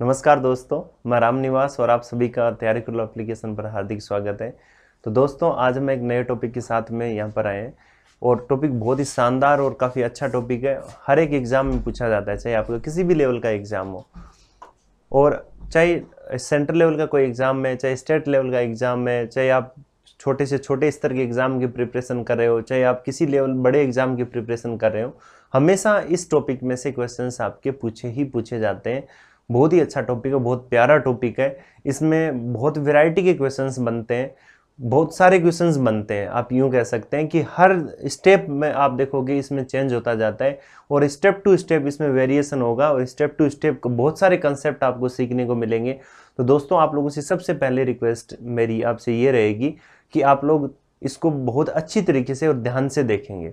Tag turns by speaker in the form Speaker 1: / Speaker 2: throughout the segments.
Speaker 1: नमस्कार दोस्तों मैं राम निवास और आप सभी का तैयारी कुल एप्लीकेशन पर हार्दिक स्वागत है तो दोस्तों आज हम एक नए टॉपिक के साथ में यहाँ पर आए हैं और टॉपिक बहुत ही शानदार और काफ़ी अच्छा टॉपिक है हर एक एग्ज़ाम में पूछा जाता है चाहे आपका किसी भी लेवल का एग्ज़ाम हो और चाहे सेंट्रल लेवल का कोई एग्ज़ाम है चाहे स्टेट लेवल का एग्ज़ाम है चाहे आप छोटे से छोटे स्तर के एग्ज़ाम की प्रिपरेशन कर रहे हो चाहे आप किसी लेवल बड़े एग्ज़ाम की प्रिपरेशन कर रहे हो हमेशा इस टॉपिक में से क्वेश्चंस आपके पूछे ही पूछे जाते हैं बहुत ही अच्छा टॉपिक है बहुत प्यारा टॉपिक है इसमें बहुत वैरायटी के क्वेश्चंस बनते हैं बहुत सारे क्वेश्चंस बनते हैं आप यूँ कह सकते हैं कि हर स्टेप में आप देखोगे इसमें चेंज होता जाता है और स्टेप टू स्टेप इसमें वेरिएशन होगा और स्टेप टू स्टेप बहुत सारे कंसेप्ट आपको सीखने को मिलेंगे तो दोस्तों आप लोगों से सबसे पहले रिक्वेस्ट मेरी आपसे ये रहेगी कि आप लोग इसको बहुत अच्छी तरीके से और ध्यान से देखेंगे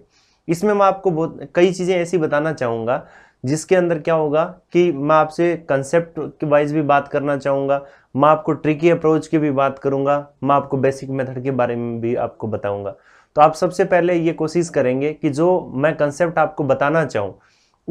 Speaker 1: इसमें मैं आपको बहुत कई चीज़ें ऐसी बताना चाहूँगा जिसके अंदर क्या होगा कि मैं आपसे कंसेप्ट वाइज भी बात करना चाहूँगा मैं आपको ट्रिकी अप्रोच की भी बात करूँगा मैं आपको बेसिक मेथड के बारे में भी आपको बताऊँगा तो आप सबसे पहले ये कोशिश करेंगे कि जो मैं कंसेप्ट आपको बताना चाहूँ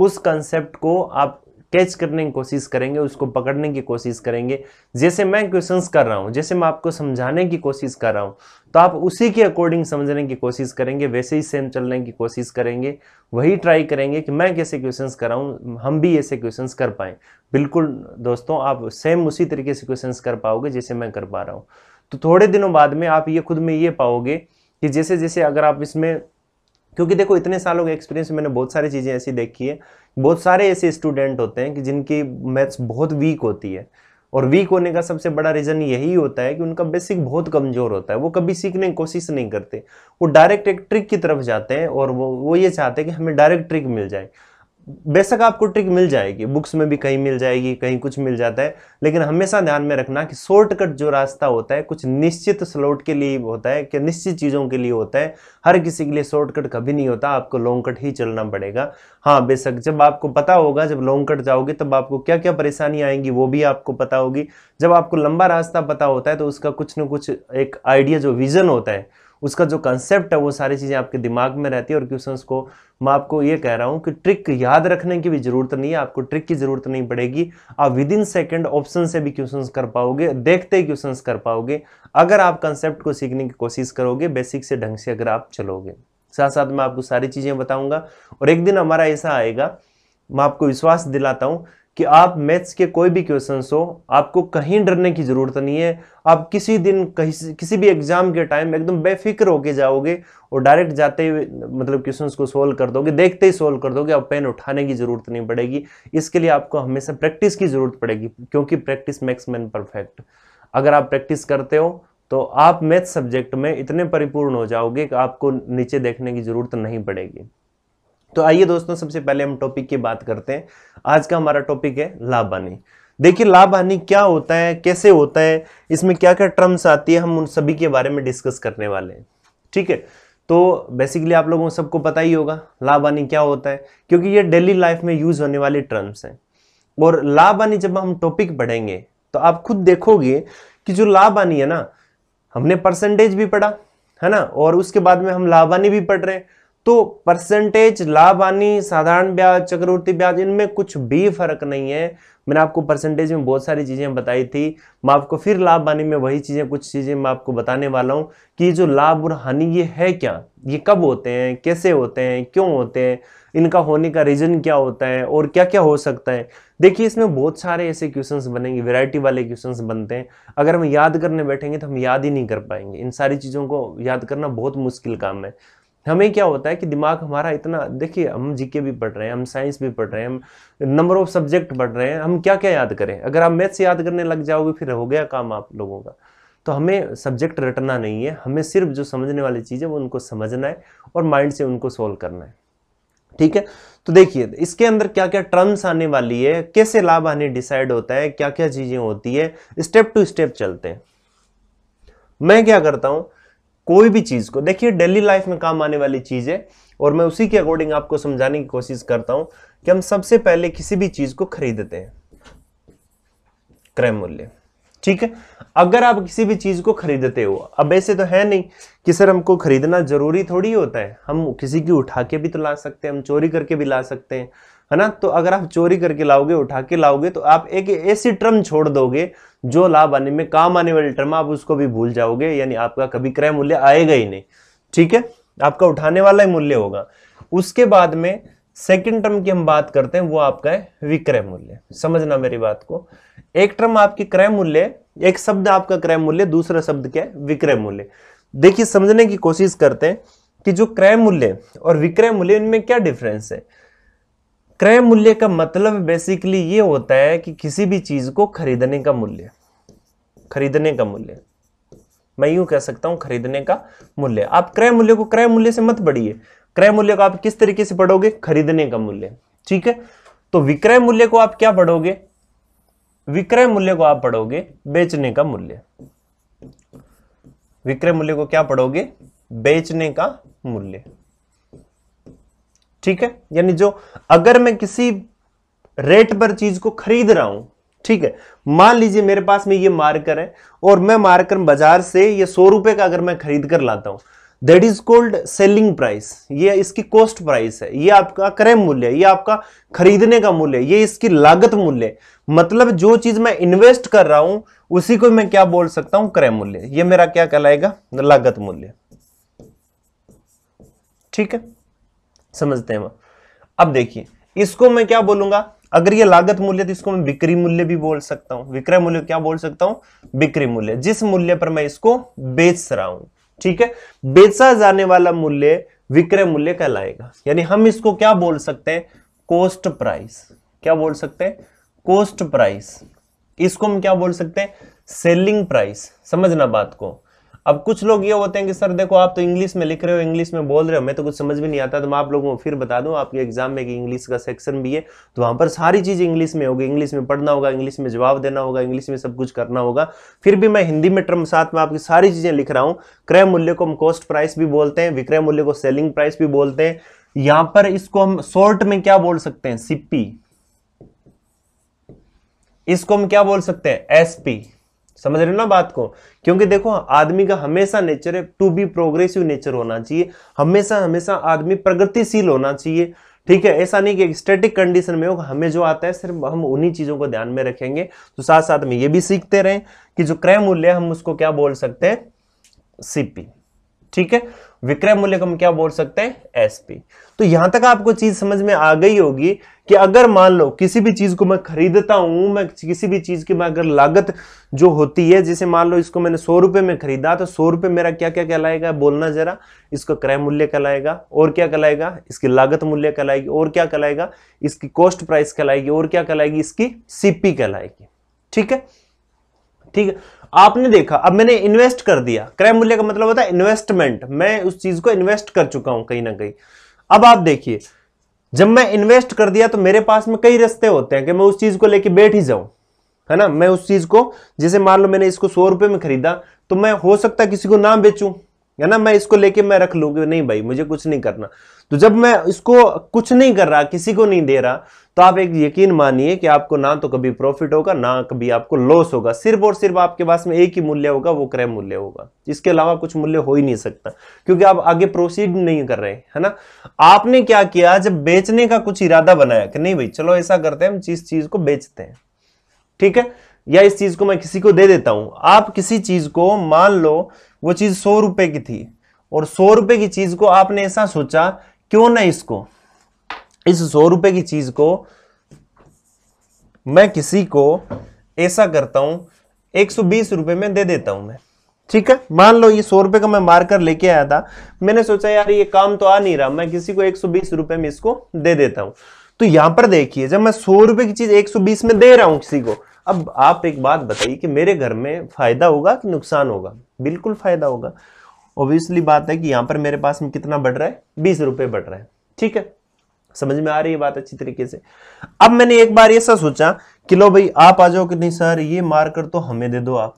Speaker 1: उस कंसेप्ट को आप कैच करने की कोशिश करेंगे उसको पकड़ने की कोशिश करेंगे जैसे मैं क्वेश्चंस कर रहा हूँ जैसे मैं आपको समझाने की कोशिश कर रहा हूँ तो आप उसी के अकॉर्डिंग समझने की कोशिश करेंगे वैसे ही सेम चलने की कोशिश करेंगे वही ट्राई करेंगे कि मैं कैसे क्वेश्चंस कराऊँ हम भी ऐसे क्वेश्चंस कर पाएँ बिल्कुल दोस्तों आप सेम उसी तरीके से क्वेश्चंस कर पाओगे जैसे मैं कर पा रहा हूँ तो थोड़े दिनों बाद में आप ये खुद में ये पाओगे कि जैसे जैसे अगर आप इसमें क्योंकि देखो इतने सालों के एक्सपीरियंस मैंने बहुत सारी चीज़ें ऐसी देखी है बहुत सारे ऐसे स्टूडेंट होते हैं कि जिनकी मैथ्स बहुत वीक होती है और वीक होने का सबसे बड़ा रीज़न यही होता है कि उनका बेसिक बहुत कमज़ोर होता है वो कभी सीखने की कोशिश नहीं करते वो डायरेक्ट एक ट्रिक की तरफ जाते हैं और वो वो ये चाहते हैं कि हमें डायरेक्ट ट्रिक मिल जाए बेशक आपको ट्रिक मिल जाएगी बुक्स में भी कहीं मिल जाएगी कहीं कुछ मिल जाता है लेकिन हमेशा ध्यान में रखना कि शॉर्टकट जो रास्ता होता है कुछ निश्चित स्लॉट के लिए होता है कि निश्चित चीज़ों के लिए होता है हर किसी के लिए शॉर्टकट कभी नहीं होता आपको लॉन्ग कट ही चलना पड़ेगा हाँ बेशक जब आपको पता होगा जब लॉन्ग कट जाओगे तब आपको क्या क्या परेशानी आएंगी वो भी आपको पता होगी जब आपको लंबा रास्ता पता होता है तो उसका कुछ ना कुछ एक आइडिया जो विजन होता है उसका जो कंसेप्ट है वो सारी चीज़ें आपके दिमाग में रहती है और क्वेश्चन को मैं आपको ये कह रहा हूँ कि ट्रिक याद रखने की भी जरूरत नहीं है आपको ट्रिक की जरूरत नहीं पड़ेगी आप विद इन सेकेंड ऑप्शन से भी क्वेश्चन कर पाओगे देखते ही क्वेश्चन कर पाओगे अगर आप कंसेप्ट को सीखने की कोशिश करोगे बेसिक से ढंग से अगर आप चलोगे साथ साथ मैं आपको सारी चीज़ें बताऊंगा और एक दिन हमारा ऐसा आएगा मैं आपको विश्वास दिलाता हूँ कि आप मैथ्स के कोई भी क्वेश्चन हो आपको कहीं डरने की ज़रूरत नहीं है आप किसी दिन कहीं किसी भी एग्ज़ाम के टाइम एकदम बेफिक्र होके जाओगे और डायरेक्ट जाते हुए मतलब क्वेश्चंस को सोल्व कर दोगे देखते ही सोल्व कर दोगे आप पेन उठाने की ज़रूरत नहीं पड़ेगी इसके लिए आपको हमेशा प्रैक्टिस की ज़रूरत पड़ेगी क्योंकि प्रैक्टिस मेक्स मैन परफेक्ट अगर आप प्रैक्टिस करते हो तो आप मैथ सब्जेक्ट में इतने परिपूर्ण हो जाओगे कि आपको नीचे देखने की ज़रूरत नहीं पड़ेगी तो आइए दोस्तों सबसे पहले हम टॉपिक की बात करते हैं आज का हमारा टॉपिक है लाभ हानि देखिए लाभ हानि क्या होता है कैसे होता है इसमें क्या क्या टर्म्स आती है हम उन सभी के बारे में डिस्कस करने वाले हैं ठीक है तो बेसिकली आप लोगों सबको पता ही होगा लाभ हानि क्या होता है क्योंकि ये डेली लाइफ में यूज होने वाले टर्म्स हैं और लाभ हानि जब हम टॉपिक पढ़ेंगे तो आप खुद देखोगे कि जो लाभ हानि है ना हमने परसेंटेज भी पढ़ा है ना और उसके बाद में हम लाभ हानि भी पढ़ रहे हैं तो परसेंटेज लाभ आनी साधारण ब्याज चक्रवर्ती ब्याज इनमें कुछ भी फर्क नहीं है मैंने आपको परसेंटेज में बहुत सारी चीज़ें बताई थी मैं आपको फिर लाभ हानि में वही चीज़ें कुछ चीज़ें मैं आपको बताने वाला हूँ कि जो लाभ और हानि ये है क्या ये कब होते हैं कैसे होते हैं क्यों होते हैं इनका होने का रीज़न क्या होता है और क्या क्या हो सकता है देखिए इसमें बहुत सारे ऐसे क्वेश्चंस बनेंगे वैरायटी वाले क्वेश्चंस बनते हैं अगर हम याद करने बैठेंगे तो हम याद ही नहीं कर पाएंगे इन सारी चीज़ों को याद करना बहुत मुश्किल काम है हमें क्या होता है कि दिमाग हमारा इतना देखिए हम जीके भी पढ़ रहे हैं हम साइंस भी पढ़ रहे हैं हम नंबर ऑफ सब्जेक्ट पढ़ रहे हैं हम क्या क्या याद करें अगर आप मैथ्स याद करने लग जाओगे फिर हो गया काम आप लोगों का तो हमें सब्जेक्ट रटना नहीं है हमें सिर्फ जो समझने वाली चीज़ है वो उनको समझना है और माइंड से उनको सोल्व करना है ठीक है तो देखिए इसके अंदर क्या क्या टर्म्स आने वाली है कैसे लाभ आने डिसाइड होता है क्या क्या चीज़ें होती है स्टेप टू स्टेप चलते हैं मैं क्या करता हूं कोई भी चीज़ को देखिए डेली लाइफ में काम आने वाली चीज़ है और मैं उसी के अकॉर्डिंग आपको समझाने की कोशिश करता हूं कि हम सबसे पहले किसी भी चीज़ को खरीदते हैं क्रय मूल्य ठीक है अगर आप किसी भी चीज़ को खरीदते हो अब ऐसे तो है नहीं कि सर हमको खरीदना ज़रूरी थोड़ी होता है हम किसी की उठा के भी तो ला सकते हैं हम चोरी करके भी ला सकते हैं है ना तो अगर आप चोरी करके लाओगे उठा के लाओगे तो आप एक ऐसी ट्रम छोड़ दोगे जो लाभ आने में काम आने वाले टर्म आप उसको भी भूल जाओगे यानी आपका कभी क्रय मूल्य आएगा ही नहीं ठीक है आपका उठाने वाला ही मूल्य होगा उसके बाद में सेकेंड टर्म की हम बात करते हैं वो आपका है विक्रय मूल्य समझना मेरी बात को एक टर्म आपकी क्रय मूल्य एक शब्द आपका क्रय मूल्य दूसरा शब्द क्या है विक्रय मूल्य देखिए समझने की कोशिश करते हैं कि जो क्रय मूल्य और विक्रय मूल्य इनमें क्या डिफरेंस है क्रय मूल्य का मतलब बेसिकली ये होता है कि किसी भी चीज को खरीदने का मूल्य खरीदने का मूल्य मैं यूं कह सकता हूं खरीदने का मूल्य आप क्रय मूल्य को क्रय मूल्य से मत पढ़िए क्रय मूल्य को आप किस तरीके से पढ़ोगे खरीदने का मूल्य ठीक है तो विक्रय मूल्य को आप क्या पढ़ोगे विक्रय मूल्य को आप पढ़ोगे बेचने का मूल्य विक्रय मूल्य को क्या पढ़ोगे बेचने का मूल्य ठीक है यानी जो अगर मैं किसी रेट पर चीज को खरीद रहा हूं ठीक है मान लीजिए मेरे पास में ये मार्कर है और मैं मार्कर बाजार से ये सौ रुपए का अगर मैं खरीद कर लाता हूं that is called selling price ये इसकी कॉस्ट प्राइस है ये आपका क्रय मूल्य ये आपका खरीदने का मूल्य ये इसकी लागत मूल्य मतलब जो चीज मैं इन्वेस्ट कर रहा हूं उसी को मैं क्या बोल सकता हूं क्रय मूल्य ये मेरा क्या कहलाएगा लागत मूल्य ठीक है समझते हैं अब देखिए इसको मैं क्या बोलूंगा अगर ये लागत मूल्य तो इसको मैं बिक्री मूल्य भी बोल सकता हूं विक्रय मूल्य क्या बोल सकता हूं बिक्री मूल्य जिस मूल्य पर मैं इसको बेच रहा हूं ठीक है बेचा जाने वाला मूल्य विक्रय मूल्य कहलाएगा यानी हम इसको क्या बोल सकते हैं कोस्ट प्राइस क्या बोल सकते हैं कोस्ट प्राइस इसको हम क्या बोल सकते हैं सेलिंग प्राइस समझना बात को अब कुछ लोग ये होते हैं कि सर देखो आप तो इंग्लिश में लिख रहे हो इंग्लिश में बोल रहे हो मैं तो कुछ समझ भी नहीं आता तो मैं आप लोगों को फिर बता दूं आपके एग्जाम में इंग्लिश का सेक्शन भी है तो वहां पर सारी चीज़ इंग्लिश में होगी इंग्लिश में पढ़ना होगा इंग्लिश में जवाब देना होगा इंग्लिश में सब कुछ करना होगा फिर भी मैं हिंदी में टर्म साथ में आपकी सारी चीज़ें लिख रहा हूँ क्रय मूल्य को हम कॉस्ट प्राइस भी बोलते हैं विक्रय मूल्य को सेलिंग प्राइस भी बोलते हैं यहां पर इसको हम शॉर्ट में क्या बोल सकते हैं सीपी इसको हम क्या बोल सकते हैं एसपी समझ रहे हो ना बात को क्योंकि देखो आदमी का हमेशा नेचर है टू बी प्रोग्रेसिव नेचर होना चाहिए हमेशा हमेशा आदमी प्रगतिशील होना चाहिए ठीक है ऐसा नहीं कि स्टैटिक कंडीशन में हो हमें जो आता है सिर्फ हम उन्हीं चीज़ों को ध्यान में रखेंगे तो साथ साथ में ये भी सीखते रहें कि जो क्रय मूल्य हम उसको क्या बोल सकते हैं सीपी ठीक है विक्रय मूल्य को हम क्या बोल सकते हैं एसपी तो यहां तक आपको चीज समझ में आ गई होगी कि अगर मान लो किसी भी चीज को मैं खरीदता हूं मैं किसी भी चीज की मैं अगर लागत जो होती है जैसे मान लो इसको मैंने सौ रुपए में खरीदा तो सौ रुपए मेरा क्या क्या कहलाएगा बोलना जरा इसको क्रय मूल्य कहलाएगा और क्या कहलाएगा इसकी लागत मूल्य कहलाएगी और क्या कहलाएगा इसकी कॉस्ट प्राइस कहलाएगी और क्या कहलाएगी इसकी सीपी कहलाएगी ठीक है ठीक है आपने देखा अब मैंने इन्वेस्ट कर दिया क्रय मूल्य का मतलब होता है इन्वेस्टमेंट मैं उस चीज को इन्वेस्ट कर चुका हूं कहीं ना कहीं अब आप देखिए जब मैं इन्वेस्ट कर दिया तो मेरे पास में कई रस्ते होते हैं कि मैं उस चीज को लेके बैठ ही जाऊं है ना मैं उस चीज को जैसे मान लो मैंने इसको सौ रुपए में खरीदा तो मैं हो सकता है किसी को ना बेचूं है ना मैं इसको लेके मैं रख लूंगी नहीं भाई मुझे कुछ नहीं करना तो जब मैं इसको कुछ नहीं कर रहा किसी को नहीं दे रहा तो आप एक यकीन मानिए कि आपको ना तो कभी प्रॉफिट होगा ना कभी आपको लॉस होगा सिर्फ और सिर्फ आपके पास में एक ही मूल्य होगा वो क्रय मूल्य होगा इसके अलावा कुछ मूल्य हो ही नहीं सकता क्योंकि आप आगे प्रोसीड नहीं कर रहे है ना आपने क्या किया जब बेचने का कुछ इरादा बनाया कि नहीं भाई चलो ऐसा करते हैं हम जिस चीज को बेचते हैं ठीक है या इस चीज को मैं किसी को दे देता हूं आप किसी चीज को मान लो वो चीज सौ रुपए की थी और सौ रुपए की चीज को आपने ऐसा सोचा क्यों ना इसको इस सौ रुपए की चीज को मैं किसी को ऐसा करता हूं एक सौ बीस रुपए में दे देता हूं मैं ठीक है मान लो ये सौ रुपए का मैं मारकर लेके आया था मैंने सोचा यार ये काम तो आ नहीं रहा मैं किसी को एक सौ बीस रुपए में इसको दे देता हूं तो यहां पर देखिए जब मैं सौ रुपए की चीज एक सौ बीस में दे रहा हूं किसी को अब आप एक बात बताइए कि मेरे घर में फायदा होगा कि नुकसान होगा बिल्कुल फायदा होगा ऑब्वियसली बात है कि यहाँ पर मेरे पास में कितना बढ़ रहा है बीस रुपए बढ़ रहा है ठीक है समझ में आ रही है बात अच्छी तरीके से अब मैंने एक बार ऐसा सोचा कि लो भाई आप आ जाओ कि नहीं सर ये मार्कर तो हमें दे दो आप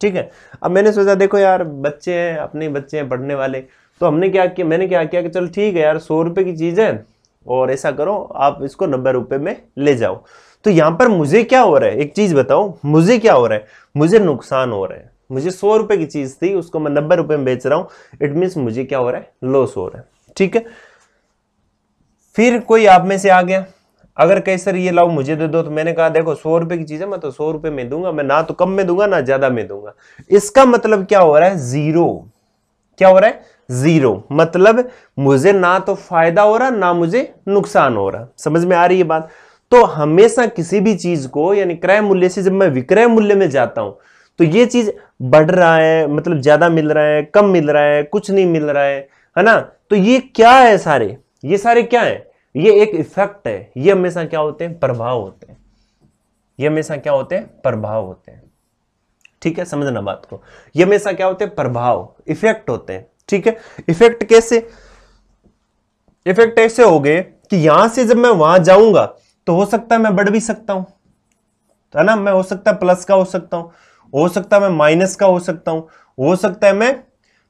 Speaker 1: ठीक है अब मैंने सोचा देखो यार बच्चे हैं अपने बच्चे हैं पढ़ने वाले तो हमने क्या किया मैंने क्या किया कि चल ठीक है यार सौ रुपए की चीज़ है और ऐसा करो आप इसको नब्बे रुपये में ले जाओ तो यहाँ पर मुझे क्या हो रहा है एक चीज़ बताओ मुझे क्या हो रहा है मुझे नुकसान हो रहा है मुझे सौ रुपए की चीज थी उसको मैं नब्बे रुपए में बेच रहा हूं इट मीन मुझे क्या हो रहा है लॉस हो रहा है ठीक है फिर कोई आप में से आ गया अगर कहीं सर ये लाओ मुझे दे दो तो मैंने कहा देखो सौ रुपए की चीज है मैं तो सौ रुपए में दूंगा मैं ना तो कम में दूंगा ना ज्यादा में दूंगा इसका मतलब क्या हो रहा है जीरो क्या हो रहा है जीरो मतलब मुझे ना तो फायदा हो रहा ना मुझे नुकसान हो रहा समझ में आ रही है बात तो हमेशा किसी भी चीज को यानी क्रय मूल्य से जब मैं विक्रय मूल्य में जाता हूं तो ये चीज़ बढ़ रहा है मतलब ज़्यादा मिल रहा है कम मिल रहा है कुछ नहीं मिल रहा है है ना तो ये क्या है सारे ये सारे क्या है ये एक इफेक्ट है ये हमेशा क्या होते हैं प्रभाव होते हैं ये हमेशा क्या होते हैं प्रभाव होते हैं ठीक है समझना बात को ये हमेशा क्या होते हैं प्रभाव इफेक्ट होते हैं ठीक है इफेक्ट कैसे इफेक्ट ऐसे हो गए कि यहां से जब मैं वहां जाऊंगा तो हो सकता है मैं बढ़ भी सकता हूं है ना मैं हो सकता है प्लस का हो सकता हूं हो सकता है मैं माइनस का हो सकता हूं हो सकता है मैं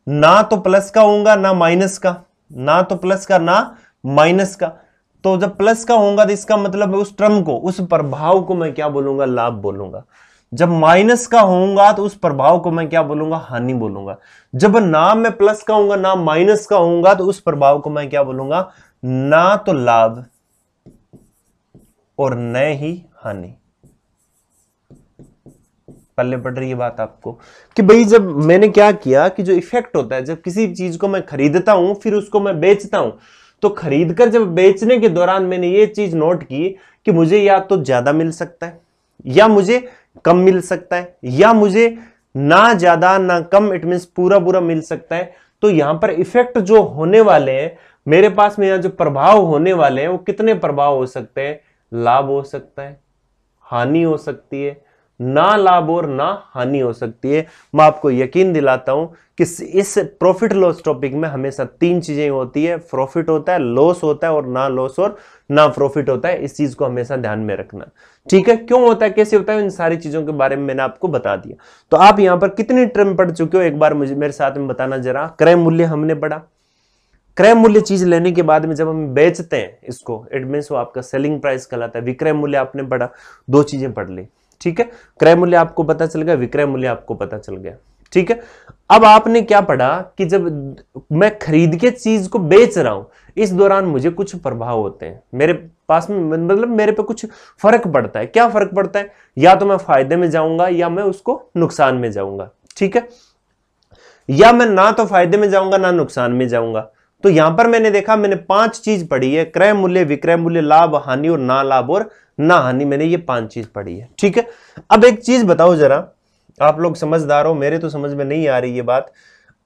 Speaker 1: ना तो प्लस का होऊंगा ना माइनस का ना तो प्लस का ना माइनस का तो जब प्लस का होगा तो इसका मतलब उस ट्रम को उस प्रभाव को मैं क्या बोलूंगा लाभ बोलूंगा जब माइनस का होगा तो उस प्रभाव को मैं क्या बोलूंगा हानि बोलूंगा जब ना मैं प्लस का होगा ना माइनस का होगा तो उस प्रभाव को मैं क्या बोलूंगा ना तो लाभ और न ही हानि पल्ले पड़ रही है बात आपको कि भाई जब मैंने क्या किया कि जो इफेक्ट होता है जब किसी चीज को मैं खरीदता हूं फिर उसको मैं बेचता हूं तो खरीद कर जब बेचने के दौरान मैंने ये चीज नोट की कि मुझे या तो ज्यादा मिल सकता है या मुझे कम मिल सकता है या मुझे ना ज्यादा ना कम इट मीन पूरा पूरा मिल सकता है तो यहां पर इफेक्ट जो होने वाले हैं मेरे पास में जो प्रभाव होने वाले हैं वो कितने प्रभाव हो सकते हैं लाभ हो सकता है हानि हो सकती है ना लाभ और ना हानि हो सकती है मैं आपको यकीन दिलाता हूं कि इस प्रॉफिट लॉस टॉपिक में हमेशा तीन चीजें होती है प्रॉफिट होता है लॉस होता है और ना लॉस और ना प्रॉफिट होता है इस चीज को हमेशा ध्यान में रखना ठीक है क्यों होता है कैसे होता है इन सारी चीजों के बारे में मैंने आपको बता दिया तो आप यहां पर कितनी टर्म पढ़ चुके हो एक बार मुझे मेरे साथ में बताना जरा क्रय मूल्य हमने पढ़ा क्रय मूल्य चीज लेने के बाद में जब हम बेचते हैं इसको एडमिन वो आपका सेलिंग प्राइस कहलाता है विक्रय मूल्य आपने पढ़ा दो चीजें पढ़ ली ठीक है क्रय मूल्य आपको पता चल गया विक्रय मूल्य आपको पता चल गया ठीक है अब आपने क्या पढ़ा कि जब मैं खरीद के चीज को बेच रहा हूं इस दौरान मुझे कुछ प्रभाव होते हैं मेरे पास में मतलब मेरे पे कुछ फर्क पड़ता है क्या फर्क पड़ता है या तो मैं फायदे में जाऊंगा या मैं उसको नुकसान में जाऊंगा ठीक है या मैं ना तो फायदे में जाऊंगा ना नुकसान में जाऊंगा तो यहां पर मैंने देखा मैंने पांच चीज पढ़ी है क्रय मूल्य विक्रय मूल्य लाभ हानि और ना लाभ और ना हानि मैंने ये पांच चीज पढ़ी है ठीक है अब एक चीज बताओ जरा आप लोग समझदार हो मेरे तो समझ में नहीं आ रही ये बात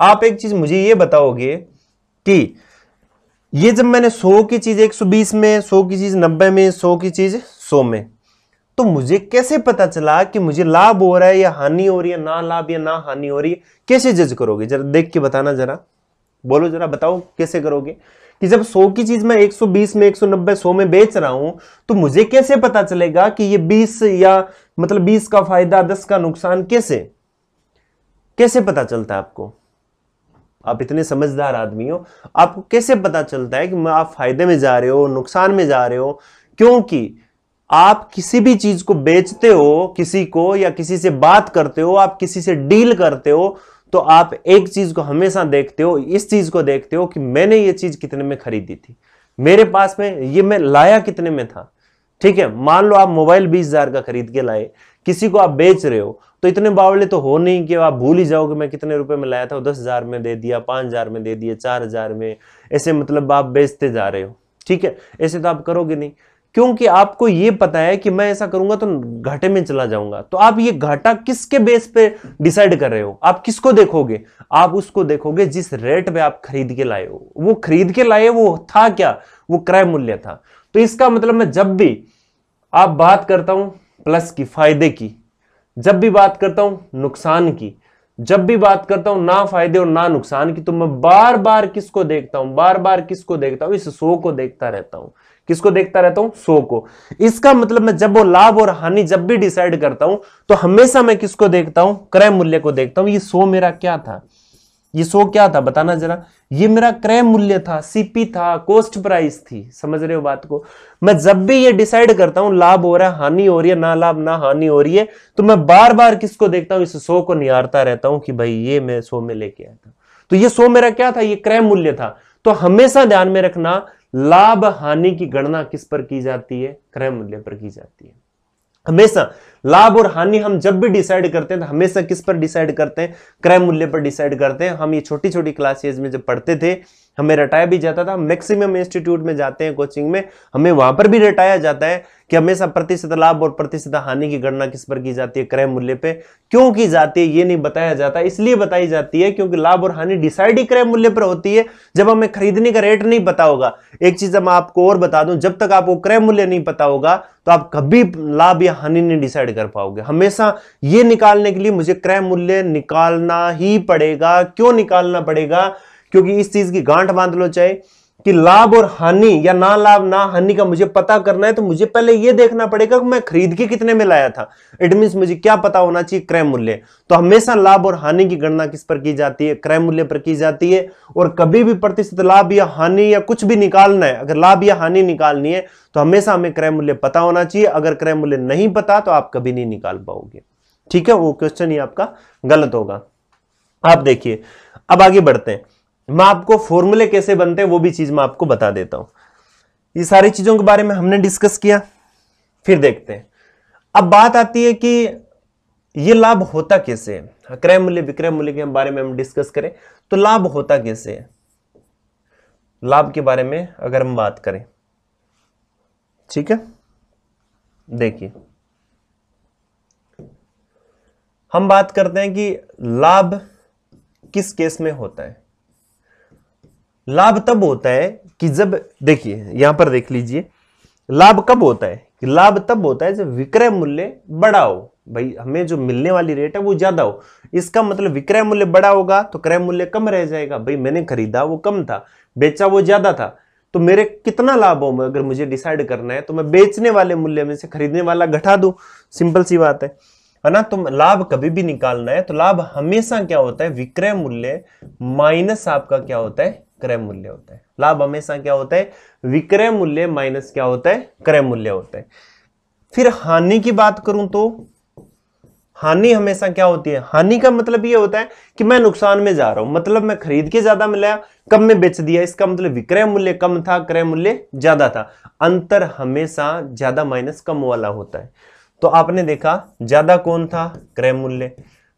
Speaker 1: आप एक चीज मुझे ये बताओगे कि ये जब मैंने सौ की चीज 120 में सौ की चीज 90 में सौ की चीज 100 में तो मुझे कैसे पता चला कि मुझे लाभ हो रहा है या हानि हो रही है ना लाभ या ना हानि हो रही है कैसे जज करोगे जरा देख के बताना जरा बोलो जरा बताओ कैसे करोगे कि जब 100 की चीज मैं 120 में 190 100 में बेच रहा हूं तो मुझे कैसे पता चलेगा कि ये 20 या मतलब 20 का फायदा 10 का नुकसान कैसे कैसे पता चलता है आपको आप इतने समझदार आदमी हो आपको कैसे पता चलता है कि आप फायदे में जा रहे हो नुकसान में जा रहे हो क्योंकि आप किसी भी चीज को बेचते हो किसी को या किसी से बात करते हो आप किसी से डील करते हो तो आप एक चीज को हमेशा देखते हो इस चीज को देखते हो कि मैंने ये चीज कितने में खरीदी थी मेरे पास में ये मैं लाया कितने में था ठीक है मान लो आप मोबाइल बीस हजार का खरीद के लाए किसी को आप बेच रहे हो तो इतने बावले तो हो नहीं कि आप भूल ही जाओगे मैं कितने रुपए में लाया था दस हजार में दे दिया पांच हजार में दे दिया चार हजार में ऐसे मतलब आप बेचते जा रहे हो ठीक है ऐसे तो आप करोगे नहीं क्योंकि आपको ये पता है कि मैं ऐसा करूंगा तो घाटे में चला जाऊंगा तो आप ये घाटा किसके बेस पे डिसाइड कर रहे हो आप किसको देखोगे आप उसको देखोगे जिस रेट पे आप खरीद के लाए हो वो खरीद के लाए वो था क्या वो क्रय मूल्य था तो इसका मतलब मैं जब भी आप बात करता हूं प्लस की फायदे की जब भी बात करता हूं नुकसान की जब भी बात करता हूं ना फायदे और ना नुकसान की तो मैं बार बार किसको देखता हूं बार बार किसको देखता हूं इस शो को देखता रहता हूं किसको देखता रहता हूं सो को इसका मतलब मैं जब वो लाभ और हानि जब भी डिसाइड करता हूं तो हमेशा मैं किसको देखता हूं क्रय मूल्य को देखता हूं ये सो मेरा क्या था ये सो क्या था बताना जरा ये मेरा क्रय मूल्य था सीपी था कोस्ट प्राइस थी समझ रहे हो बात को मैं जब भी ये डिसाइड करता हूं लाभ हो रहा है हानि हो रही है ना लाभ ना हानि हो रही है तो मैं बार बार किसको देखता हूं इस सो को निहारता रहता हूं कि भाई ये मैं सो में लेके आया था तो ये सो मेरा क्या था ये क्रय मूल्य था तो हमेशा ध्यान में रखना लाभ हानि की गणना किस पर की जाती है क्रय मूल्य पर की जाती है हमेशा लाभ और हानि हम जब भी डिसाइड करते हैं तो हमेशा किस पर डिसाइड करते हैं क्रय मूल्य पर डिसाइड करते हैं हम ये छोटी छोटी क्लासेज में जब पढ़ते थे हमें रटाया भी जाता था मैक्सिमम इंस्टीट्यूट में जाते हैं कोचिंग में हमें वहां पर भी रटाया जाता है कि हमेशा प्रतिशत लाभ और प्रतिशत हानि की गणना किस पर की जाती है क्रय मूल्य पे क्यों की जाती है ये नहीं बताया जाता इसलिए बताई जाती है क्योंकि लाभ और हानि डिसाइड ही क्रय मूल्य पर होती है जब हमें खरीदने का रेट नहीं पता होगा एक चीज मैं आपको और बता दूं जब तक आपको क्रय मूल्य नहीं पता होगा तो आप कभी लाभ या हानि नहीं डिसाइड कर पाओगे हमेशा ये निकालने के लिए मुझे क्रय मूल्य निकालना ही पड़ेगा क्यों निकालना पड़ेगा क्योंकि इस चीज की गांठ बांध लो चाहे कि लाभ और हानि या ना लाभ ना हानि का मुझे पता करना है तो मुझे पहले यह देखना पड़ेगा कि मैं खरीद के कितने में लाया था इट मीन मुझे क्या पता होना चाहिए क्रय मूल्य तो हमेशा लाभ और हानि की गणना किस पर की जाती है क्रय मूल्य पर की जाती है और कभी भी प्रतिशत लाभ या हानि या कुछ भी निकालना है अगर लाभ या हानि निकालनी है तो हमेशा हमें क्रय मूल्य पता होना चाहिए अगर क्रय मूल्य नहीं पता तो आप कभी नहीं निकाल पाओगे ठीक है वो क्वेश्चन ही आपका गलत होगा आप देखिए अब आगे बढ़ते हैं मैं आपको फॉर्मूले कैसे बनते हैं वो भी चीज मैं आपको बता देता हूं ये सारी चीजों के बारे में हमने डिस्कस किया फिर देखते हैं अब बात आती है कि ये लाभ होता कैसे है हाँ, क्रय मूल्य विक्रय मूल्य के बारे में हम डिस्कस करें तो लाभ होता कैसे है लाभ के बारे में अगर हम बात करें ठीक है देखिए हम बात करते हैं कि लाभ किस केस में होता है लाभ तब होता है कि जब देखिए यहां पर देख लीजिए लाभ कब होता है कि लाभ तब होता है जब विक्रय मूल्य बड़ा हो भाई हमें जो मिलने वाली रेट है वो ज्यादा हो इसका मतलब विक्रय मूल्य बड़ा होगा तो क्रय मूल्य कम रह जाएगा भाई मैंने खरीदा वो कम था बेचा वो ज्यादा था तो मेरे कितना लाभ हो अगर मुझे डिसाइड करना है तो मैं बेचने वाले मूल्य में से खरीदने वाला घटा दू सिंपल सी बात है है ना तो लाभ कभी भी निकालना है तो लाभ हमेशा क्या होता है विक्रय मूल्य माइनस आपका क्या होता है क्रय मूल्य होता है लाभ हमेशा क्या होता है विक्रय मूल्य माइनस क्या होता है क्रय मूल्य होता है फिर हानि की बात करूं तो हानि हमेशा क्या होती है हानि का मतलब यह होता है कि मैं नुकसान में जा रहा हूं मतलब मैं खरीद के ज्यादा मिलाया कम में बेच दिया इसका मतलब विक्रय मूल्य कम था क्रय मूल्य ज्यादा था अंतर हमेशा ज्यादा माइनस कम वाला होता है तो आपने देखा ज्यादा कौन था क्रय मूल्य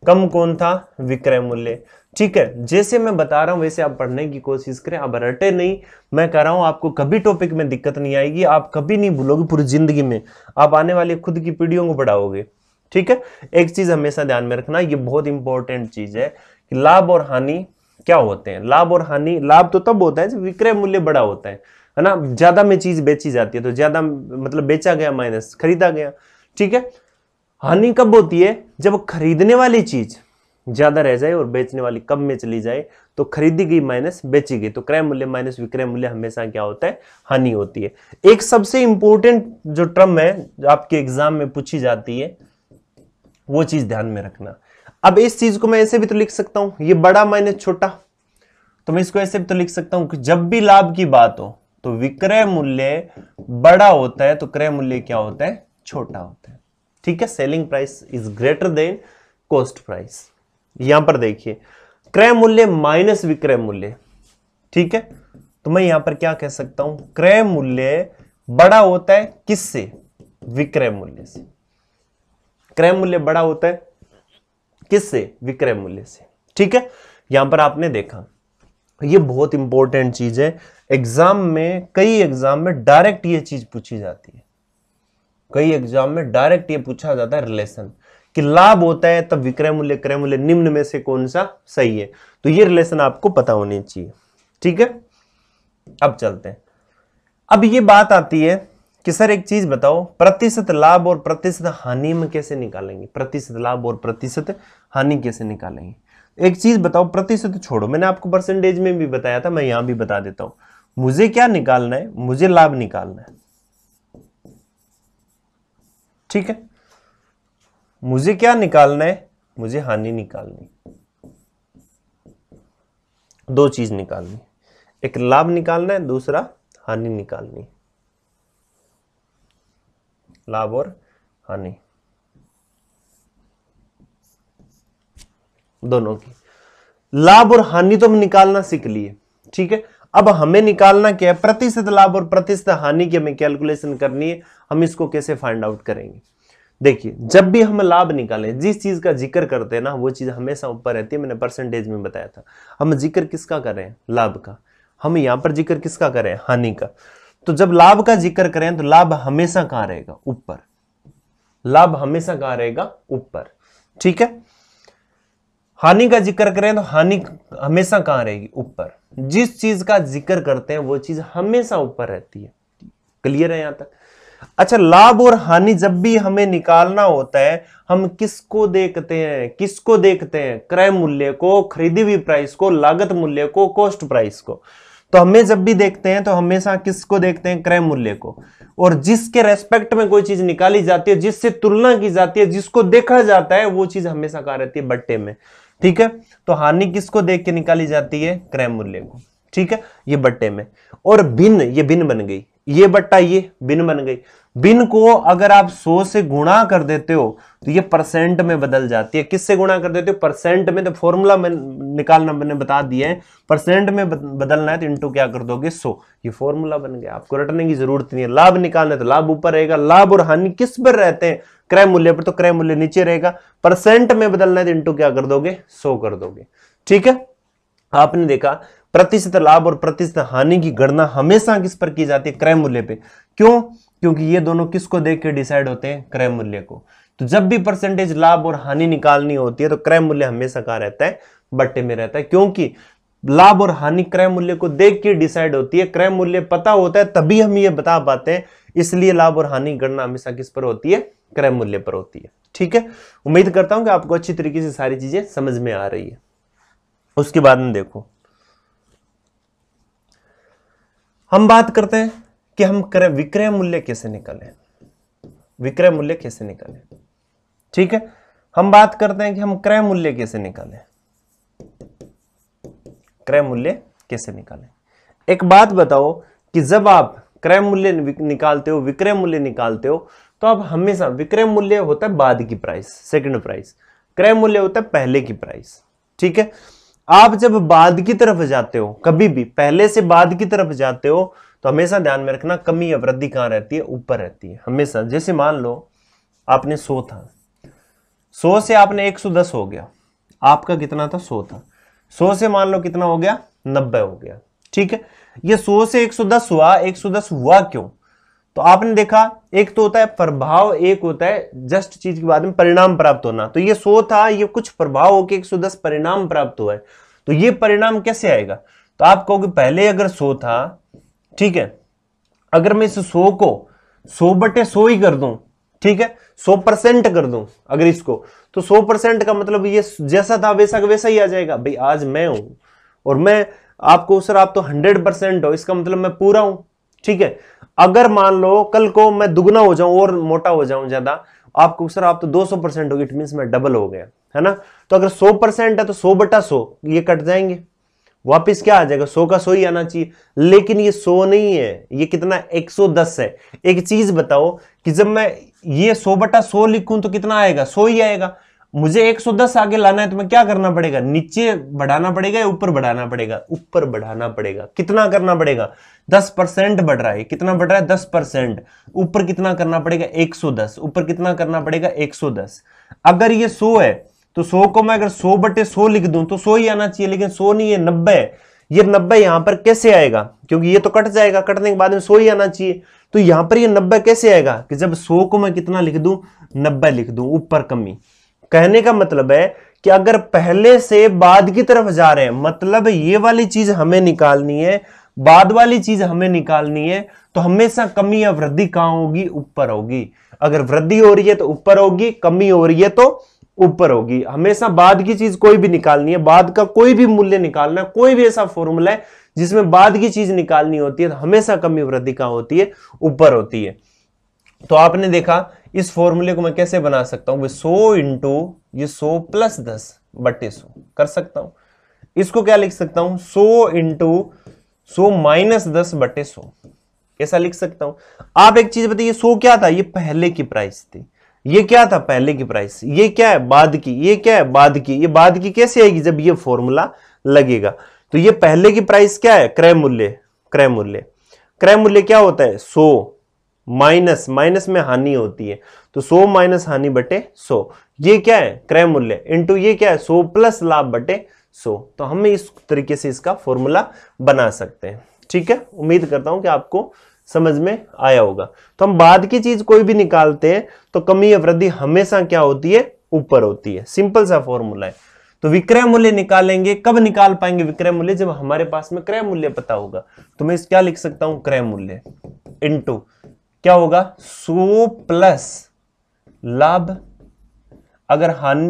Speaker 1: कम कौन था विक्रय मूल्य ठीक है जैसे मैं बता रहा हूं वैसे आप पढ़ने की कोशिश करें आप रटे नहीं मैं कह रहा हूं आपको कभी टॉपिक में दिक्कत नहीं आएगी आप कभी नहीं भूलोगे पूरी जिंदगी में आप आने वाली खुद की पीढ़ियों को पढ़ाओगे ठीक है एक चीज हमेशा ध्यान में रखना ये बहुत इंपॉर्टेंट चीज है कि लाभ और हानि क्या होते हैं लाभ और हानि लाभ तो तब होता है जब विक्रय मूल्य बड़ा होता है है ना ज्यादा में चीज बेची जाती है तो ज्यादा मतलब बेचा गया माइनस खरीदा गया ठीक है हानि कब होती है जब खरीदने वाली चीज ज़्यादा रह जाए और बेचने वाली कम में चली जाए तो खरीदी गई माइनस बेची गई तो क्रय मूल्य माइनस विक्रय मूल्य हमेशा क्या होता है हानि होती है एक सबसे इंपॉर्टेंट जो ट्रम है जो आपके एग्जाम में पूछी जाती है वो चीज ध्यान में रखना अब इस चीज को मैं ऐसे भी तो लिख सकता हूं ये बड़ा माइनस छोटा तो मैं इसको ऐसे भी तो लिख सकता हूं कि जब भी लाभ की बात हो तो विक्रय मूल्य बड़ा होता है तो क्रय मूल्य क्या होता है छोटा होता है ठीक है selling price is greater than cost price यहां पर देखिए क्रय मूल्य माइनस विक्रय मूल्य ठीक है तो मैं यहां पर क्या कह सकता हूं क्रय मूल्य बड़ा होता है किससे विक्रय मूल्य से क्रय मूल्य बड़ा होता है किससे विक्रय मूल्य से ठीक है यहां पर आपने देखा ये बहुत इंपॉर्टेंट चीज है एग्जाम में कई एग्जाम में डायरेक्ट ये चीज पूछी जाती है कई एग्जाम में डायरेक्ट ये पूछा जाता है रिलेशन कि लाभ होता है तब विक्रय मूल्य क्रय मूल्य निम्न में से कौन सा सही है तो ये रिलेशन आपको पता होनी चाहिए ठीक है अब चलते हैं अब ये बात आती है कि सर एक चीज बताओ प्रतिशत लाभ और प्रतिशत हानि में कैसे निकालेंगे प्रतिशत लाभ और प्रतिशत हानि कैसे निकालेंगे एक चीज बताओ प्रतिशत छोड़ो मैंने आपको परसेंटेज में भी बताया था मैं यहां भी बता देता हूं मुझे क्या निकालना है मुझे लाभ निकालना है ठीक है मुझे क्या निकालना है मुझे हानि निकालनी दो चीज निकालनी एक लाभ निकालना है दूसरा हानि निकालनी लाभ और हानि दोनों की लाभ और हानि तो हम निकालना सीख लिए ठीक है अब हमें निकालना क्या है प्रतिशत लाभ और प्रतिशत हानि की हमें कैलकुलेशन करनी है हम इसको कैसे फाइंड आउट करेंगे देखिए जब भी हम लाभ निकालें जिस चीज़ का जिक्र करते हैं ना वो चीज़ हमेशा ऊपर रहती है मैंने परसेंटेज में बताया था हम जिक्र किसका करें लाभ का हम यहां पर जिक्र किसका करें हानि का तो जब लाभ का जिक्र करें तो लाभ हमेशा कहां रहेगा ऊपर लाभ हमेशा कहां रहेगा ऊपर ठीक है हानि का जिक्र करें तो हानि हमेशा कहां रहेगी ऊपर जिस चीज का जिक्र करते हैं वो चीज हमेशा ऊपर रहती है क्लियर है यहां तक अच्छा लाभ और हानि जब भी हमें निकालना होता है हम किसको देखते हैं किसको देखते हैं क्रय मूल्य को खरीदी हुई प्राइस को लागत मूल्य को कॉस्ट प्राइस को तो हमें जब भी देखते हैं तो हमेशा किसको देखते हैं क्रय मूल्य को और जिसके रेस्पेक्ट में कोई चीज निकाली जाती है जिससे तुलना की जाती है जिसको देखा जाता है वो चीज हमेशा कहा रहती है बट्टे में ठीक है तो हानि किसको देख के निकाली जाती है क्रय मूल्य को ठीक है ये बट्टे में और भिन्न ये भिन्न बन गई ये बट्टा ये बिन बन गई बिन को अगर आप 100 से गुणा कर देते हो तो ये परसेंट में बदल जाती है किससे गुणा कर देते हो परसेंट में तो फॉर्मूला में निकालना मैंने बता दिया है परसेंट में बदलना है तो इंटू क्या कर दोगे 100 ये फॉर्मूला बन गया आपको रटने की जरूरत नहीं है लाभ निकालना तो लाभ ऊपर रहेगा लाभ और हानि किस पर रहते हैं क्रय मूल्य पर तो क्रय मूल्य नीचे रहेगा परसेंट में बदलना है तो इंटू क्या कर दोगे सो कर दोगे ठीक है आपने देखा प्रतिशत लाभ और प्रतिशत हानि की गणना हमेशा किस पर की जाती है क्रय मूल्य पे क्यों क्योंकि ये दोनों किसको देख के डिसाइड होते हैं क्रय मूल्य को तो जब भी परसेंटेज लाभ और हानि निकालनी होती है तो क्रय मूल्य हमेशा कहा रहता है बट्टे में रहता है क्योंकि लाभ और हानि क्रय मूल्य को देख के डिसाइड होती है क्रय मूल्य पता होता है तभी हम ये बता पाते हैं इसलिए लाभ और हानि गणना हमेशा किस पर होती है क्रय मूल्य पर होती है ठीक है उम्मीद करता हूं कि आपको अच्छी तरीके से सारी चीजें समझ में आ रही है उसके बाद में देखो हम बात करते हैं कि हम क्रय विक्रय मूल्य कैसे निकालें विक्रय मूल्य कैसे निकालें ठीक है हम बात करते हैं कि हम क्रय मूल्य कैसे निकालें क्रय मूल्य कैसे निकालें एक बात बताओ कि जब आप क्रय मूल्य निकालते हो विक्रय मूल्य निकालते हो तो आप हमेशा विक्रय मूल्य होता है बाद की प्राइस सेकंड प्राइस क्रय मूल्य होता है पहले की प्राइस ठीक है आप जब बाद की तरफ जाते हो कभी भी पहले से बाद की तरफ जाते हो तो हमेशा ध्यान में रखना कमी या वृद्धि कहां रहती है ऊपर रहती है हमेशा जैसे मान लो आपने सो था सो से आपने एक सौ दस हो गया आपका कितना था सो था सौ से मान लो कितना हो गया नब्बे हो गया ठीक है ये सो से एक सौ दस हुआ एक सौ दस हुआ क्यों तो आपने देखा एक तो होता है प्रभाव एक होता है जस्ट चीज के बाद में परिणाम प्राप्त होना तो ये सो था ये कुछ प्रभाव एक सौ दस परिणाम प्राप्त हुआ है तो ये परिणाम कैसे आएगा तो आप कहोगे पहले अगर सो था ठीक है अगर मैं इस सो को सो बटे सो ही कर दूं ठीक है सो परसेंट कर दूं अगर इसको तो सो परसेंट का मतलब ये जैसा था वैसा का वैसा ही आ जाएगा भाई आज मैं हूं और मैं आपको सर आप तो हंड्रेड परसेंट हो इसका मतलब मैं पूरा हूं ठीक है अगर मान लो कल को मैं दुगना हो जाऊं और मोटा हो जाऊं ज्यादा आपको सर आप तो 200 परसेंट होगी इट मीन मैं डबल हो गया है ना तो अगर 100 परसेंट है तो 100 बटा 100 ये कट जाएंगे वापस क्या आ जाएगा 100 का 100 ही आना चाहिए लेकिन ये 100 नहीं है ये कितना 110 है एक चीज बताओ कि जब मैं ये 100 बटा 100 लिखूं तो कितना आएगा 100 ही आएगा मुझे 110 आगे लाना है तो मैं क्या करना पड़ेगा नीचे बढ़ाना पड़ेगा या ऊपर बढ़ाना पड़ेगा ऊपर बढ़ाना पड़ेगा कितना करना पड़ेगा 10 परसेंट बढ़ रहा है कितना बढ़ रहा है 10 परसेंट ऊपर कितना करना पड़ेगा 110 ऊपर कितना करना पड़ेगा 110 अगर ये 100 है तो 100 को मैं अगर 100 बटे 100 लिख दूं तो 100 ही आना चाहिए लेकिन 100 नहीं है नब्बे ये नब्बे यहां पर कैसे आएगा क्योंकि ये तो कट जाएगा कटने के बाद में सो ही आना चाहिए तो यहां पर ये नब्बे कैसे आएगा कि जब सो को मैं कितना लिख दू नब्बे लिख दू ऊपर कमी कहने का मतलब है कि अगर पहले से बाद की तरफ जा रहे हैं मतलब ये वाली चीज हमें निकालनी है बाद वाली चीज हमें निकालनी है तो हमेशा कमी या वृद्धि कहां होगी ऊपर होगी अगर वृद्धि हो रही है तो ऊपर होगी कमी हो रही है तो ऊपर होगी हमेशा बाद की चीज कोई भी निकालनी है बाद का कोई भी मूल्य निकालना कोई भी ऐसा फॉर्मूला है जिसमें बाद की चीज निकालनी होती है तो हमेशा कमी वृद्धि कहां होती है ऊपर होती है तो आपने देखा इस फॉर्मूले को मैं कैसे बना सकता हूँ सो इंटू ये सो प्लस दस बटे सो कर सकता हूं इसको क्या लिख सकता हूं सो इंटू सो माइनस दस बटे सो कैसा लिख सकता हूं आप एक चीज बताइए सो क्या था ये पहले की प्राइस थी ये क्या था पहले की प्राइस ये क्या है बाद की ये क्या है बाद की ये बाद की कैसे आएगी जब ये फॉर्मूला लगेगा तो ये पहले की प्राइस क्या है क्रय मूल्य क्रय मूल्य क्रय मूल्य क्या होता है सो माइनस माइनस में हानि होती है तो 100 माइनस हानि बटे 100 ये क्या है क्रय मूल्य इंटू ये क्या है 100 प्लस लाभ बटे 100 तो हम इस तरीके से इसका फॉर्मूला बना सकते हैं ठीक है उम्मीद करता हूं कि आपको समझ में आया होगा तो हम बाद की चीज कोई भी निकालते हैं तो कमी या वृद्धि हमेशा क्या होती है ऊपर होती है सिंपल सा फॉर्मूला है तो विक्रय मूल्य निकालेंगे कब निकाल पाएंगे विक्रय मूल्य जब हमारे पास में क्रय मूल्य पता होगा तो मैं इस क्या लिख सकता हूं क्रय मूल्य इंटू क्या होगा सो प्लस लाभ अगर हान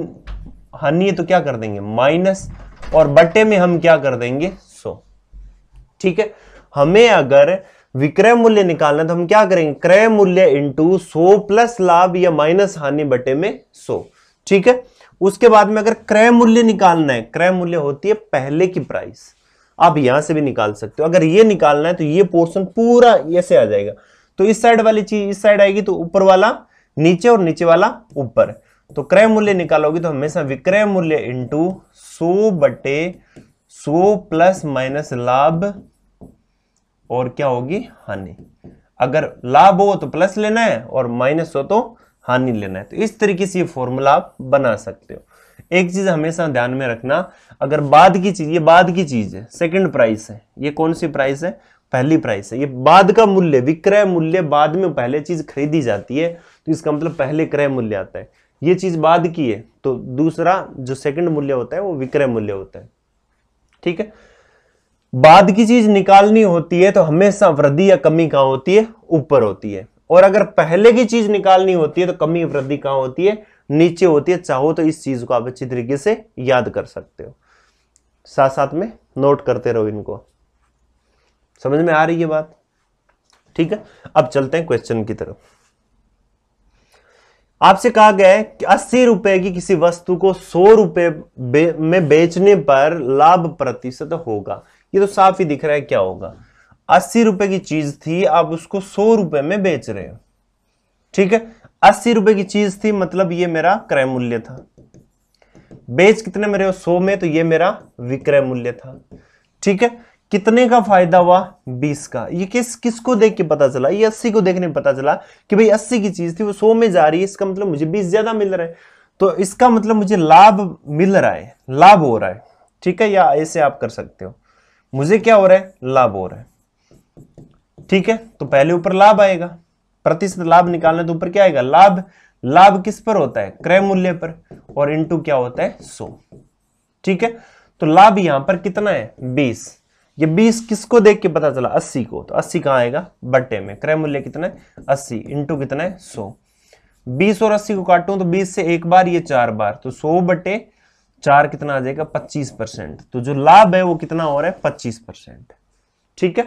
Speaker 1: हानि है तो क्या कर देंगे माइनस और बटे में हम क्या कर देंगे सो ठीक है हमें अगर विक्रय मूल्य निकालना तो हम क्या करेंगे क्रय मूल्य इंटू सो प्लस लाभ या माइनस हानि बटे में सो ठीक है उसके बाद में अगर क्रय मूल्य निकालना है क्रय मूल्य होती है पहले की प्राइस आप यहां से भी निकाल सकते हो अगर ये निकालना है तो ये पोर्शन पूरा ऐसे आ जाएगा तो इस साइड वाली चीज इस साइड आएगी तो ऊपर वाला नीचे और नीचे वाला ऊपर तो क्रय मूल्य निकालोगे तो हमेशा विक्रय मूल्य इंटू सो बटे सो प्लस माइनस लाभ और क्या होगी हानि अगर लाभ हो तो प्लस लेना है और माइनस हो तो हानि लेना है तो इस तरीके से ये फॉर्मूला आप बना सकते हो एक चीज हमेशा ध्यान में रखना अगर बाद की चीज ये बाद की चीज है सेकंड प्राइस है ये कौन सी प्राइस है पहली प्राइस है ये बाद का मूल्य विक्रय मूल्य बाद में पहले चीज खरीदी जाती है तो इसका मतलब पहले क्रय मूल्य आता है ये चीज बाद की है तो दूसरा जो सेकंड मूल्य होता है वो विक्रय मूल्य होता है ठीक है बाद की चीज निकालनी होती है तो हमेशा वृद्धि या कमी कहां होती है ऊपर होती है और अगर पहले की चीज निकालनी होती है तो कमी वृद्धि कहां होती है नीचे होती है चाहो तो इस चीज को आप अच्छी तरीके से याद कर सकते हो साथ साथ में नोट करते रहो इनको समझ में आ रही है बात ठीक है अब चलते हैं क्वेश्चन की तरफ आपसे कहा गया है कि अस्सी रुपए की किसी वस्तु को सौ रुपए में बेचने पर लाभ प्रतिशत होगा ये तो साफ ही दिख रहा है क्या होगा अस्सी रुपए की चीज थी आप उसको सौ रुपए में बेच रहे हो ठीक है अस्सी रुपए की चीज थी मतलब ये मेरा क्रय मूल्य था बेच कितने में रहे हो सौ में तो ये मेरा विक्रय मूल्य था ठीक है कितने का फायदा हुआ बीस का ये किस किसको देख के पता चला ये अस्सी को देखने पता चला कि भाई अस्सी की चीज थी वो सौ में जा रही है इसका मतलब मुझे बीस ज्यादा मिल रहा है तो इसका मतलब मुझे लाभ मिल रहा है लाभ हो रहा है ठीक है या ऐसे आप कर सकते हो मुझे क्या हो रहा है लाभ हो रहा है ठीक है तो पहले ऊपर लाभ आएगा प्रतिशत लाभ निकालना तो ऊपर क्या आएगा लाभ लाभ किस पर होता है क्रय मूल्य पर और इंटू क्या होता है सो ठीक है तो लाभ यहां पर कितना है बीस ये 20 किसको देख के पता चला 80 को तो 80 कहाँ आएगा बट्टे में क्रय मूल्य कितना है 80 इंटू कितना है 100 20 और 80 को काटूं तो 20 से एक बार ये चार बार तो 100 बटे चार कितना आ जाएगा 25 परसेंट तो जो लाभ है वो कितना हो रहा है पच्चीस परसेंट ठीक है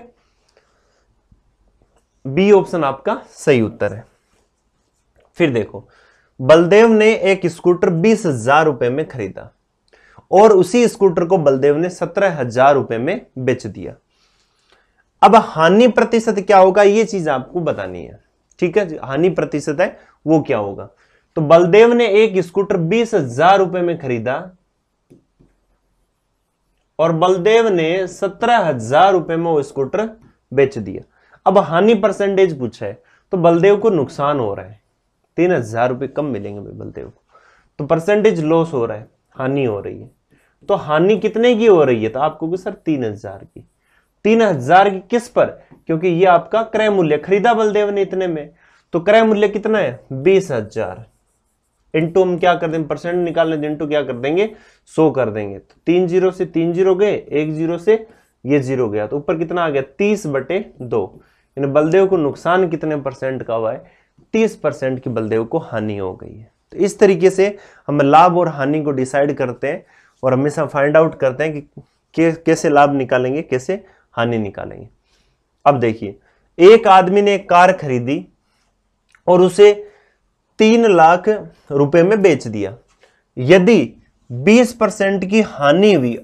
Speaker 1: बी ऑप्शन आपका सही उत्तर है फिर देखो बलदेव ने एक स्कूटर बीस हजार रुपए में खरीदा और उसी स्कूटर को बलदेव ने सत्रह हजार रुपए में बेच दिया अब हानि प्रतिशत क्या होगा यह चीज आपको बतानी है ठीक है हानि प्रतिशत है वो क्या होगा तो बलदेव ने एक स्कूटर बीस हजार रुपए में खरीदा और बलदेव ने सत्रह हजार रुपए में वो स्कूटर बेच दिया अब हानि परसेंटेज पूछा है तो बलदेव को नुकसान हो रहा है तीन हजार रुपए कम मिलेंगे बलदेव को तो परसेंटेज लॉस हो रहा है हानि हो रही है तो हानि कितने की हो रही है तो आपको भी सर तीन हजार की तीन हजार की किस पर क्योंकि ये आपका क्रय मूल्य खरीदा बलदेव ने इतने में तो क्रय मूल्य कितना है बीस हजार इंटू हम क्या कर देंगे परसेंट निकालने इंटू क्या कर देंगे सो कर देंगे तो तीन जीरो से तीन जीरो गए एक जीरो से ये जीरो गया तो ऊपर कितना आ गया तीस बटे दो यानी बलदेव को नुकसान कितने परसेंट का हुआ है तीस परसेंट की बलदेव को हानि हो गई है तो इस तरीके से हम लाभ और हानि को डिसाइड करते हैं और हमेशा फाइंड आउट करते हैं कि कैसे लाभ निकालेंगे कैसे हानि निकालेंगे अब देखिए एक आदमी ने एक कार खरीदी और उसे तीन लाख रुपए में बेच दिया यदि 20 परसेंट की हानि हुई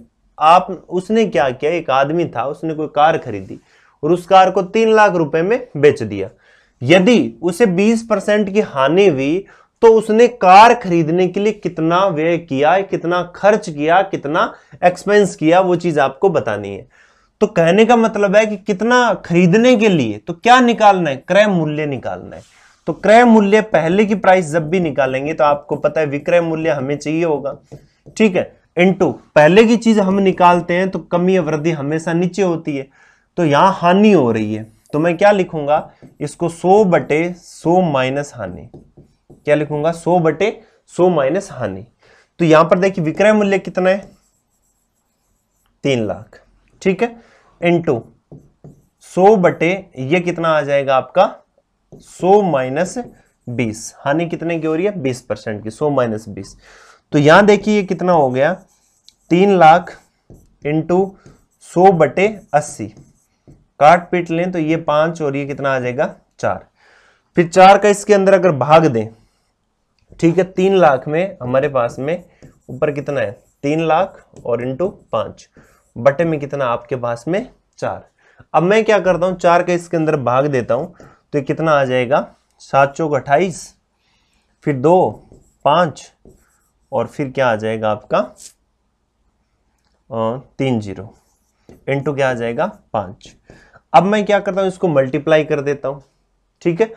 Speaker 1: आप उसने क्या किया एक आदमी था उसने कोई कार खरीदी और उस कार को तीन लाख रुपए में बेच दिया यदि उसे 20 परसेंट की हानि हुई तो उसने कार खरीदने के लिए कितना व्यय किया कितना खर्च किया कितना एक्सपेंस किया वो चीज आपको बतानी है तो कहने का मतलब है कि कितना खरीदने के लिए तो क्या निकालना है क्रय मूल्य निकालना है तो क्रय मूल्य पहले की प्राइस जब भी निकालेंगे तो आपको पता है विक्रय मूल्य हमें चाहिए होगा ठीक है इंटू पहले की चीज हम निकालते हैं तो कमी या वृद्धि हमेशा नीचे होती है तो यहां हानि हो रही है तो मैं क्या लिखूंगा इसको सो बटे सो माइनस हानि क्या लिखूंगा सो बटे सो माइनस हानि तो यहां पर देखिए विक्रय मूल्य कितना है तीन लाख ठीक है इंटू सो बटे ये कितना आ जाएगा आपका सो माइनस बीस हानि कितने की हो रही है बीस परसेंट की सो माइनस बीस तो यहां देखिए ये कितना हो गया तीन लाख इंटू सौ बटे अस्सी काट पीट लें तो ये पांच और ये कितना आ जाएगा चार फिर चार का इसके अंदर अगर भाग दें ठीक है तीन लाख में हमारे पास में ऊपर कितना है तीन लाख और इंटू पांच बटे में कितना आपके पास में चार अब मैं क्या करता हूं चार का इसके अंदर भाग देता हूं तो कितना आ जाएगा सात चौक अट्ठाईस फिर दो पांच और फिर क्या आ जाएगा आपका तीन जीरो इंटू क्या आ जाएगा पांच अब मैं क्या करता हूं इसको मल्टीप्लाई कर देता हूं ठीक है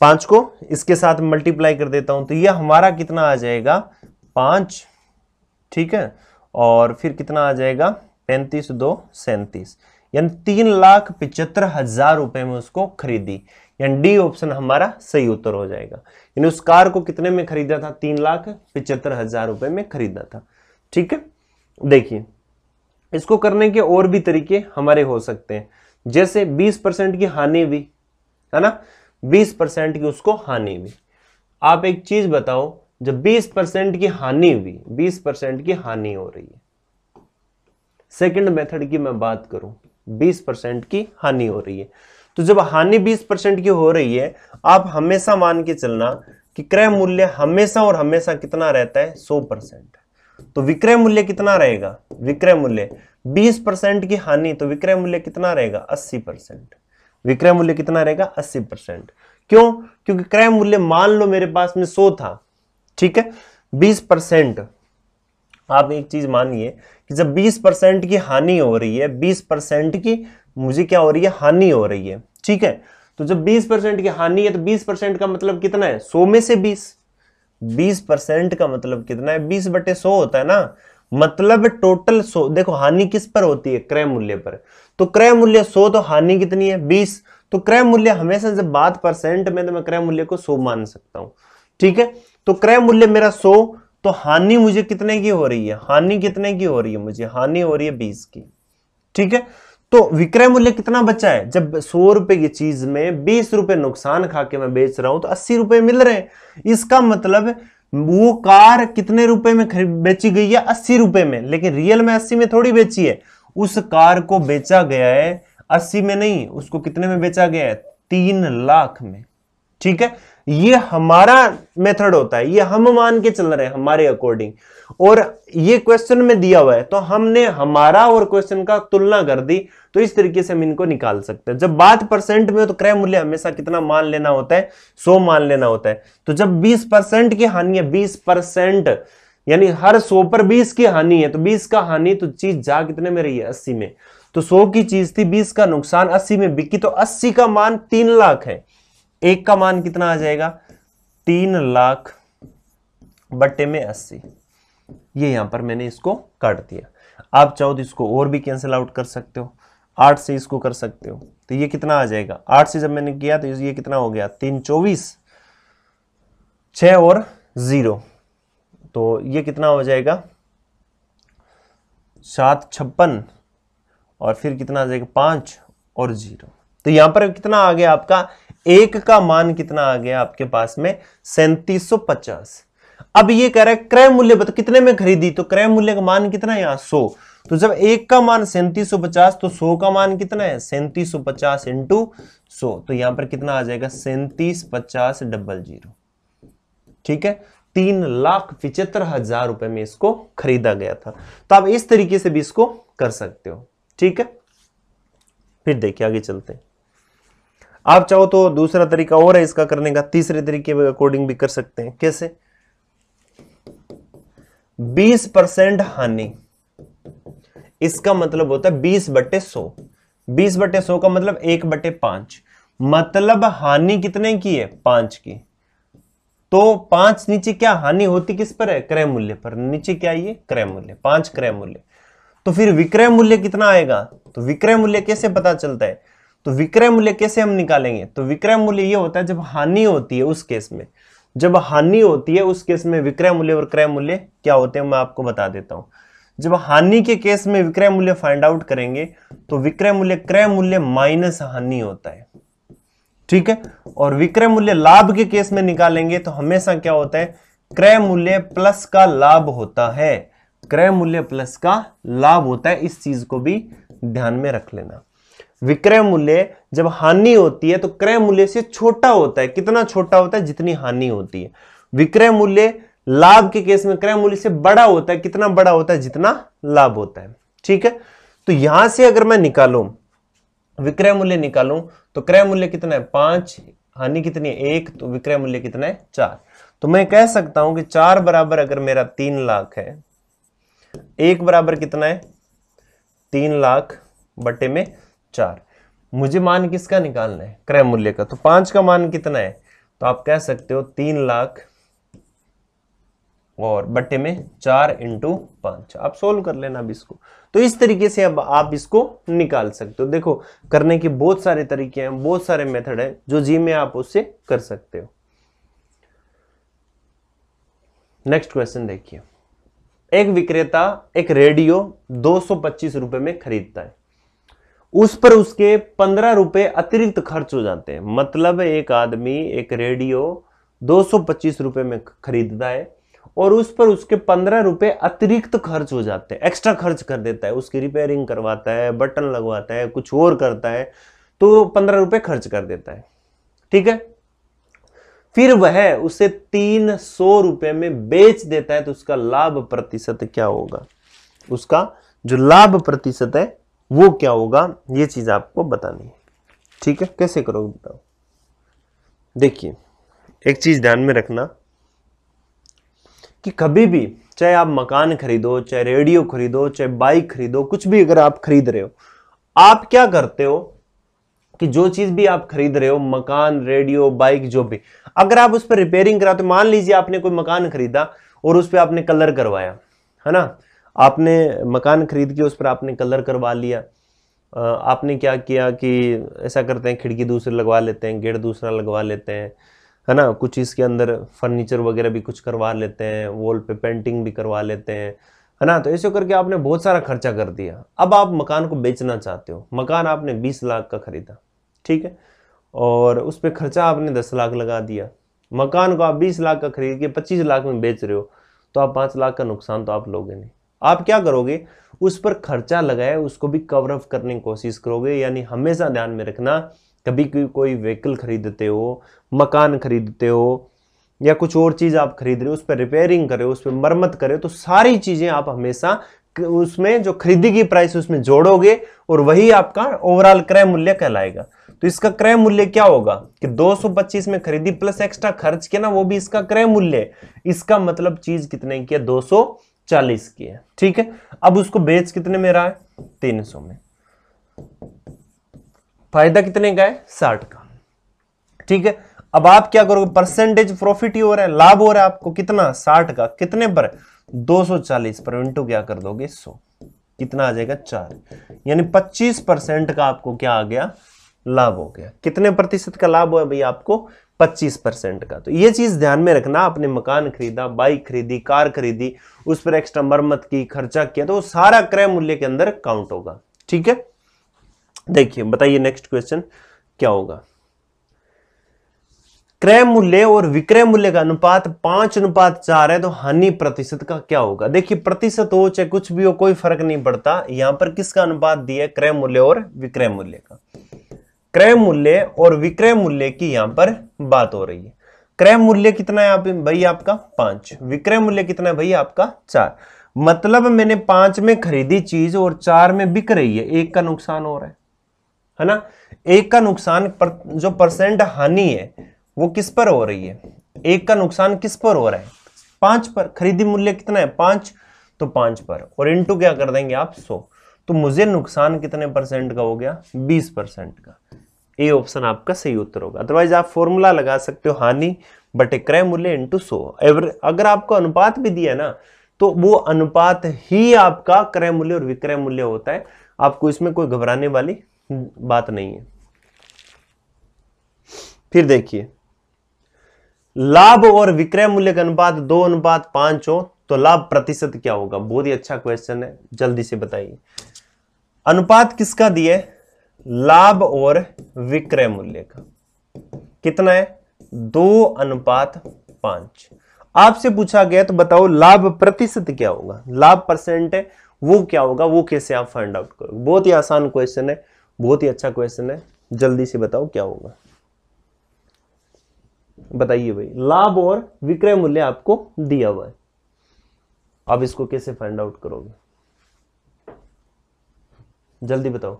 Speaker 1: पांच को इसके साथ मल्टीप्लाई कर देता हूं तो यह हमारा कितना आ जाएगा पांच ठीक है और फिर कितना आ जाएगा पैंतीस दो सैंतीस यानी तीन लाख पिचहत्तर हजार रुपए में उसको खरीदी यानी डी ऑप्शन हमारा सही उत्तर हो जाएगा यानी उस कार को कितने में खरीदा था तीन लाख पिचहत्तर हजार रुपए में खरीदा था ठीक है देखिए इसको करने के और भी तरीके हमारे हो सकते हैं जैसे 20 परसेंट की हानि भी है ना बीस परसेंट की उसको हानि हुई आप एक चीज बताओ जब बीस परसेंट की हानि हुई बीस परसेंट की हानि हो रही है सेकंड मेथड की मैं बात करूं बीस परसेंट की हानि हो रही है तो जब हानि बीस परसेंट की हो रही है आप हमेशा मान के चलना कि क्रय मूल्य हमेशा और हमेशा कितना रहता है सौ परसेंट तो विक्रय मूल्य कितना रहेगा विक्रय मूल्य बीस परसेंट की हानि तो विक्रय मूल्य कितना रहेगा अस्सी परसेंट विक्रय मूल्य कितना रहेगा अस्सी परसेंट क्यों क्योंकि क्रय मूल्य मान लो मेरे पास में सो था ठीक है बीस परसेंट आप एक चीज मानिए कि जब बीस परसेंट की हानि हो रही है बीस परसेंट की मुझे क्या हो रही है हानि हो रही है ठीक है तो जब 20 परसेंट की हानि है तो 20 परसेंट का मतलब कितना है 100 में से 20 20 परसेंट का मतलब कितना है 20 बटे 100 होता है ना मतलब टोटल 100 देखो हानि किस पर होती है क्रय मूल्य पर तो क्रय मूल्य सो तो हानि कितनी है बीस तो क्रय मूल्य हमेशा जब बात परसेंट में तो मैं क्रय मूल्य को सो मान सकता हूं ठीक है तो क्रय मूल्य मेरा सो तो हानि मुझे कितने की हो रही है हानि कितने की हो रही है मुझे हानि हो रही है बीस की ठीक है तो विक्रय मूल्य कितना बचा है जब सौ रुपए की चीज में बीस रुपए नुकसान खा के मैं बेच रहा हूं तो अस्सी रुपए मिल रहे हैं इसका मतलब वो कार कितने रुपए में बेची गई है अस्सी रुपए में लेकिन रियल में अस्सी में थोड़ी बेची है उस कार को बेचा गया है अस्सी में नहीं उसको कितने में बेचा गया है तीन लाख में ठीक है ये हमारा मेथड होता है ये हम मान के चल रहे हैं हमारे अकॉर्डिंग और ये क्वेश्चन में दिया हुआ है तो हमने हमारा और क्वेश्चन का तुलना कर दी तो इस तरीके से हम इनको निकाल सकते हैं जब बात परसेंट में तो क्रय मूल्य हमेशा कितना मान लेना होता है सो मान लेना होता है तो जब बीस परसेंट की हानि है बीस परसेंट यानी हर सौ पर बीस की हानि है तो बीस का हानि तो चीज जा कितने में रही है अस्सी में तो सो की चीज थी बीस का नुकसान अस्सी में बिकी तो अस्सी का मान तीन लाख है एक का मान कितना आ जाएगा तीन लाख बट्टे में अस्सी ये यहां पर मैंने इसको काट दिया आप चाहो तो इसको और भी कैंसिल आउट कर सकते हो आठ से इसको कर सकते हो तो ये कितना आ जाएगा आठ से जब मैंने किया तो ये कितना हो गया तीन चौबीस छ और जीरो तो ये कितना हो जाएगा सात छप्पन और फिर कितना आ जाएगा पांच और जीरो तो यहां पर कितना आ गया आपका एक का मान कितना आ गया आपके पास में सैंतीस अब ये कह रहा है क्रय मूल्य बता कितने में खरीदी तो क्रय मूल्य का मान कितना है यहां सो तो जब एक का मान सैंतीस तो सो का मान कितना है सैंतीस सौ पचास इंटू सो तो यहां पर कितना आ जाएगा सैंतीस पचास डबल जीरो ठीक है तीन लाख पिचहत्तर हजार रुपए में इसको खरीदा गया था तो आप इस तरीके से भी इसको कर सकते हो ठीक है फिर देखिए आगे चलते हैं आप चाहो तो दूसरा तरीका और है इसका करने का तीसरे तरीके के अकॉर्डिंग भी कर सकते हैं कैसे 20 परसेंट हानि इसका मतलब होता है 20 बटे सो 20 बटे सौ का मतलब एक बटे पांच मतलब हानि कितने की है पांच की तो पांच नीचे क्या हानि होती किस पर है क्रय मूल्य पर नीचे क्या ये क्रय मूल्य पांच क्रय मूल्य तो फिर विक्रय मूल्य कितना आएगा तो विक्रय मूल्य कैसे पता चलता है तो विक्रय मूल्य कैसे हम निकालेंगे तो विक्रय मूल्य ये होता है जब हानि होती है उस केस में जब हानि होती है उस केस में विक्रय मूल्य और क्रय मूल्य क्या होते हैं मैं आपको बता देता हूं जब हानि के केस में विक्रय मूल्य फाइंड आउट करेंगे तो विक्रय मूल्य क्रय मूल्य माइनस हानि होता है ठीक है और विक्रय मूल्य लाभ के केस में निकालेंगे तो हमेशा क्या होता है क्रय मूल्य प्लस का लाभ होता है क्रय मूल्य प्लस का लाभ होता है इस चीज को भी ध्यान में रख लेना विक्रय मूल्य जब हानि होती है तो क्रय मूल्य से छोटा होता है कितना छोटा होता है जितनी हानि होती है विक्रय मूल्य लाभ के केस में क्रय मूल्य से बड़ा होता है कितना बड़ा होता है जितना लाभ होता है ठीक है तो यहां से अगर मैं निकालू विक्रय मूल्य निकालूं तो क्रय मूल्य कितना है पांच हानि कितनी है एक तो विक्रय मूल्य कितना है चार तो मैं कह सकता हूं कि चार बराबर अगर मेरा तीन लाख है एक बराबर कितना है तीन लाख बटे में चार मुझे मान किसका निकालना है क्रय मूल्य का तो पांच का मान कितना है तो आप कह सकते हो तीन लाख और बटे में चार इंटू पांच आप सोल्व कर लेना अब इसको तो इस तरीके से अब आप इसको निकाल सकते हो देखो करने के बहुत सारे तरीके हैं बहुत सारे मेथड हैं जो जी में आप उससे कर सकते हो नेक्स्ट क्वेश्चन देखिए एक विक्रेता एक रेडियो दो रुपए में खरीदता है उस पर उसके पंद्रह रुपए अतिरिक्त खर्च हो जाते हैं मतलब एक आदमी एक रेडियो दो रुपए में खरीदता है और उस पर उसके पंद्रह रुपए अतिरिक्त खर्च हो जाते हैं एक्स्ट्रा खर्च कर देता है उसकी रिपेयरिंग करवाता है बटन लगवाता है कुछ और करता है तो पंद्रह रुपए खर्च कर देता है ठीक है फिर वह उसे तीन सौ रुपए में बेच देता है तो उसका लाभ प्रतिशत क्या होगा उसका जो लाभ प्रतिशत है वो क्या होगा ये चीज आपको बतानी है ठीक है कैसे करोगे बताओ देखिए एक चीज ध्यान में रखना कि कभी भी चाहे आप मकान खरीदो चाहे रेडियो खरीदो चाहे बाइक खरीदो कुछ भी अगर आप खरीद रहे हो आप क्या करते हो कि जो चीज भी आप खरीद रहे हो मकान रेडियो बाइक जो भी अगर आप उस पर रिपेयरिंग करा तो मान लीजिए आपने कोई मकान खरीदा और उस पर आपने कलर करवाया है ना आपने मकान खरीद के उस पर आपने कलर करवा लिया आपने क्या किया कि ऐसा करते हैं खिड़की दूसरी लगवा लेते हैं गेट दूसरा लगवा लेते हैं है ना कुछ इसके अंदर फर्नीचर वगैरह भी कुछ करवा लेते हैं वॉल पे पेंटिंग भी करवा लेते हैं है ना तो ऐसे करके आपने बहुत सारा खर्चा कर दिया अब आप मकान को बेचना चाहते हो मकान आपने बीस लाख का ख़रीदा ठीक है और उस पर खर्चा आपने दस लाख लगा दिया मकान को आप बीस लाख का खरीद के पच्चीस लाख में बेच रहे हो तो आप पाँच लाख का नुकसान तो आप लोगे नहीं आप क्या करोगे उस पर खर्चा लगाए उसको भी कवर अप करने की कोशिश करोगे यानी हमेशा ध्यान में रखना कभी कोई व्हीकल खरीदते हो मकान खरीदते हो या कुछ और चीज़ आप खरीद रहे हो उस पर रिपेयरिंग करे उस पर मरम्मत करे तो सारी चीज़ें आप हमेशा उसमें जो खरीदी की प्राइस उसमें जोड़ोगे और वही आपका ओवरऑल क्रय मूल्य कहलाएगा तो इसका क्रय मूल्य क्या होगा कि 225 में खरीदी प्लस एक्स्ट्रा खर्च किया ना वो भी इसका क्रय मूल्य इसका मतलब चीज कितने की है 240 की है ठीक है अब उसको बेच कितने में रहा है 300 में फायदा कितने का है साठ का ठीक है अब आप क्या करोगे परसेंटेज प्रॉफिट ही हो रहा है लाभ हो रहा है आपको कितना साठ का कितने पर दो सौ चालीस पर इंटू क्या कर दोगे सो कितना आ जाएगा चार यानी पच्चीस परसेंट का आपको क्या आ गया लाभ हो गया कितने प्रतिशत का लाभ हुआ भाई आपको पच्चीस परसेंट का तो ये चीज ध्यान में रखना आपने मकान खरीदा बाइक खरीदी कार खरीदी उस पर एक्स्ट्रा मरम्मत की खर्चा किया तो सारा क्रय मूल्य के अंदर काउंट होगा ठीक है देखिए बताइए नेक्स्ट क्वेश्चन क्या होगा क्रय मूल्य और विक्रय मूल्य का अनुपात पांच अनुपात चार है तो हानि प्रतिशत का क्या होगा देखिए प्रतिशत हो चाहे कुछ भी हो कोई फर्क नहीं पड़ता यहां पर किसका अनुपात दिया है क्रय मूल्य और विक्रय मूल्य का क्रय मूल्य और विक्रय मूल्य की यहां पर बात हो रही है क्रय मूल्य कितना है आप भाई आपका पांच विक्रय मूल्य कितना है भाई आपका चार मतलब मैंने पांच में खरीदी चीज और चार में बिक रही है एक का नुकसान हो रहा है है ना एक का नुकसान पर, जो परसेंट हानि है वो किस पर हो रही है एक का नुकसान किस पर हो रहा है पांच पर खरीदी मूल्य कितना है पांच तो पांच पर और इंटू क्या कर देंगे आप सो तो मुझे नुकसान कितने परसेंट का हो गया बीस परसेंट का ए ऑप्शन आपका सही उत्तर होगा अदरवाइज आप फॉर्मूला लगा सकते हो हानि बटे क्रय मूल्य इंटू सो अगर आपको अनुपात भी दिया ना तो वो अनुपात ही आपका क्रय मूल्य और विक्रय मूल्य होता है आपको इसमें कोई घबराने वाली बात नहीं है फिर देखिए लाभ और विक्रय मूल्य का अनुपात दो अनुपात पांच हो तो लाभ प्रतिशत क्या होगा बहुत ही अच्छा क्वेश्चन है जल्दी से बताइए अनुपात किसका दिए लाभ और विक्रय मूल्य का कितना है दो अनुपात पांच आपसे पूछा गया तो बताओ लाभ प्रतिशत क्या होगा लाभ परसेंट है वो क्या होगा वो कैसे आप फाइंड आउट करोगे बहुत ही आसान क्वेश्चन है बहुत ही अच्छा क्वेश्चन है जल्दी से बताओ क्या होगा बताइए भाई लाभ और विक्रय मूल्य आपको दिया हुआ है आप इसको कैसे फाइंड आउट करोगे जल्दी बताओ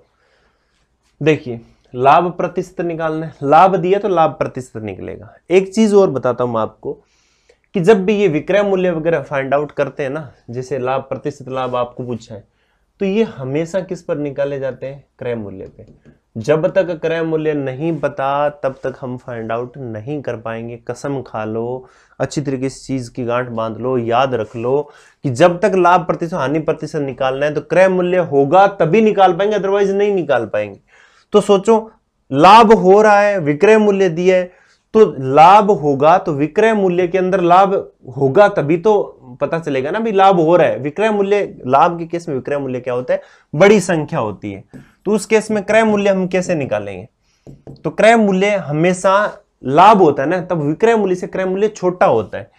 Speaker 1: देखिए लाभ प्रतिशत निकालना लाभ दिया तो लाभ प्रतिशत निकलेगा एक चीज और बताता हूं आपको कि जब भी ये विक्रय मूल्य वगैरह फाइंड आउट करते हैं ना जैसे लाभ प्रतिशत लाभ आपको पूछा है तो ये हमेशा किस पर निकाले जाते हैं क्रय मूल्य पे जब तक क्रय मूल्य नहीं पता तब तक हम फाइंड आउट नहीं कर पाएंगे कसम खा लो अच्छी तरीके से चीज़ की गांठ बांध लो याद रख लो कि जब तक लाभ प्रतिशत हानि प्रतिशत निकालना है तो क्रय मूल्य होगा तभी निकाल पाएंगे अदरवाइज नहीं निकाल पाएंगे तो सोचो लाभ हो रहा है विक्रय मूल्य दिया है तो लाभ होगा तो विक्रय मूल्य के अंदर लाभ होगा तभी तो पता चलेगा ना भी लाभ हो रहा है विक्रय मूल्य लाभ के केस में विक्रय मूल्य क्या होता है बड़ी संख्या होती है तो उस केस में क्रय मूल्य हम कैसे निकालेंगे तो क्रय मूल्य हमेशा लाभ होता है ना तब विक्रय मूल्य से क्रय मूल्य छोटा होता है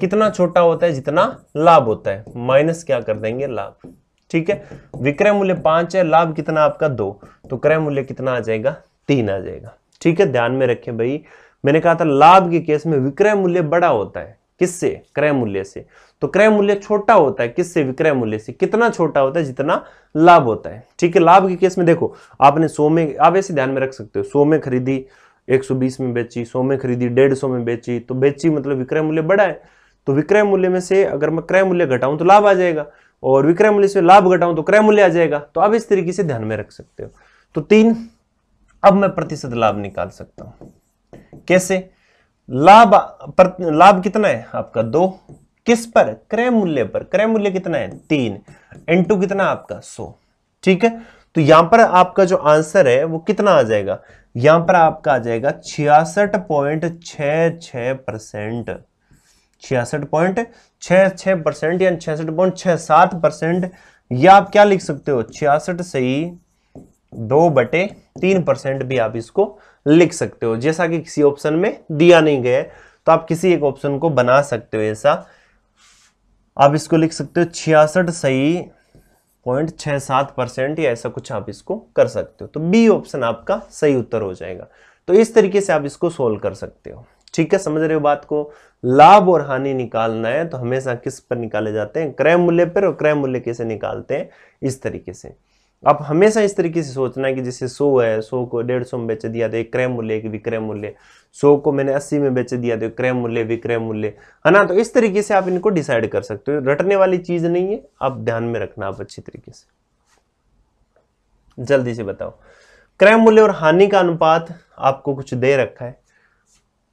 Speaker 1: कितना छोटा होता है जितना लाभ होता है माइनस क्या कर देंगे लाभ ठीक है विक्रय मूल्य पांच है लाभ कितना आपका दो तो क्रय मूल्य कितना आ जाएगा तीन आ जाएगा ठीक है ध्यान में रखें भाई मैंने कहा था लाभ के केस में विक्रय मूल्य बड़ा होता है किससे क्रय मूल्य से तो क्रय मूल्य छोटा होता है किससे विक्रय मूल्य से कितना छोटा होता है जितना लाभ होता है ठीक है लाभ के केस में देखो आपने सो में आप ऐसे ध्यान में रख सकते हो सो में खरीदी 120 में बेची सो में खरीदी सौ में बेची तो बेची मतलब विक्रय मूल्य बढ़ा है तो विक्रय मूल्य में से अगर मैं क्रय मूल्य घटाऊं तो लाभ आ जाएगा और विक्रय मूल्य से लाभ घटाऊं तो क्रय मूल्य आ जाएगा तो आप इस तरीके से ध्यान में रख सकते हो तो तीन अब मैं प्रतिशत लाभ निकाल सकता हूं कैसे लाभ लाभ कितना है आपका दो किस पर क्रय मूल्य पर क्रय मूल्य कितना है तीन इंटू कितना आपका सो ठीक है तो यहां पर आपका जो आंसर है वो कितना आ जाएगा यहां पर आपका आ जाएगा छियासठ पॉइंट छ छ परसेंट छियासठ पॉइंट छः परसेंट या छियासठ पॉइंट छः सात परसेंट या आप क्या लिख सकते हो छियासठ ही दो बटे तीन परसेंट भी आप इसको लिख सकते हो जैसा कि किसी ऑप्शन में दिया नहीं गया तो आप किसी एक ऑप्शन को बना सकते हो ऐसा आप इसको लिख सकते हो छियासठ सही पॉइंट छः सात परसेंट या ऐसा कुछ आप इसको कर सकते हो तो बी ऑप्शन आपका सही उत्तर हो जाएगा तो इस तरीके से आप इसको सोल्व कर सकते हो ठीक है समझ रहे हो बात को लाभ और हानि निकालना है तो हमेशा किस पर निकाले जाते हैं क्रय मूल्य पर और क्रय मूल्य कैसे निकालते हैं इस तरीके से आप हमेशा इस तरीके से सोचना है कि जैसे सौ है सौ को डेढ़ सौ में बेच दिया तो एक क्रय मूल्य एक विक्रय मूल्य सौ को मैंने अस्सी में बेच दिया तो क्रय मूल्य विक्रय मूल्य है ना तो इस तरीके से आप इनको डिसाइड कर सकते हो रटने वाली चीज़ नहीं है आप ध्यान में रखना आप अच्छी तरीके से जल्दी से बताओ क्रय मूल्य और हानि का अनुपात आपको कुछ दे रखा है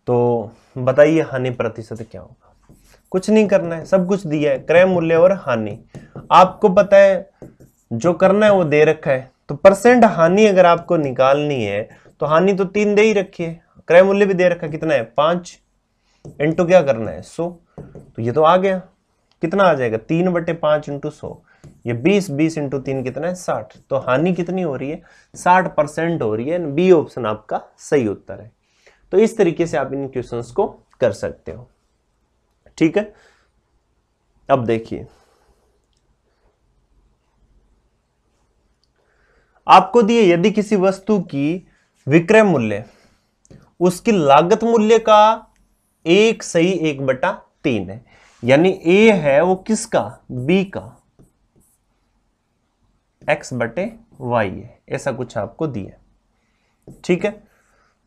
Speaker 1: तो बताइए हानि प्रतिशत क्या होगा कुछ नहीं करना है सब कुछ दिया है क्रय मूल्य और हानि आपको पता है जो करना है वो दे रखा है तो परसेंट हानि अगर आपको निकालनी है तो हानि तो तीन दे ही रखी है क्रय मूल्य भी दे रखा कितना है पांच इंटू क्या करना है सो तो ये तो आ गया कितना आ जाएगा तीन बटे पांच इंटू सो ये बीस बीस इंटू तीन कितना है साठ तो हानि कितनी हो रही है साठ परसेंट हो रही है बी ऑप्शन आपका सही उत्तर है तो इस तरीके से आप इन क्वेश्चंस को कर सकते हो ठीक है अब देखिए आपको दिए यदि किसी वस्तु की विक्रय मूल्य उसकी लागत मूल्य का एक सही एक बटा तीन है यानी ए है वो किसका बी का एक्स बटे वाई है ऐसा कुछ आपको दिया ठीक है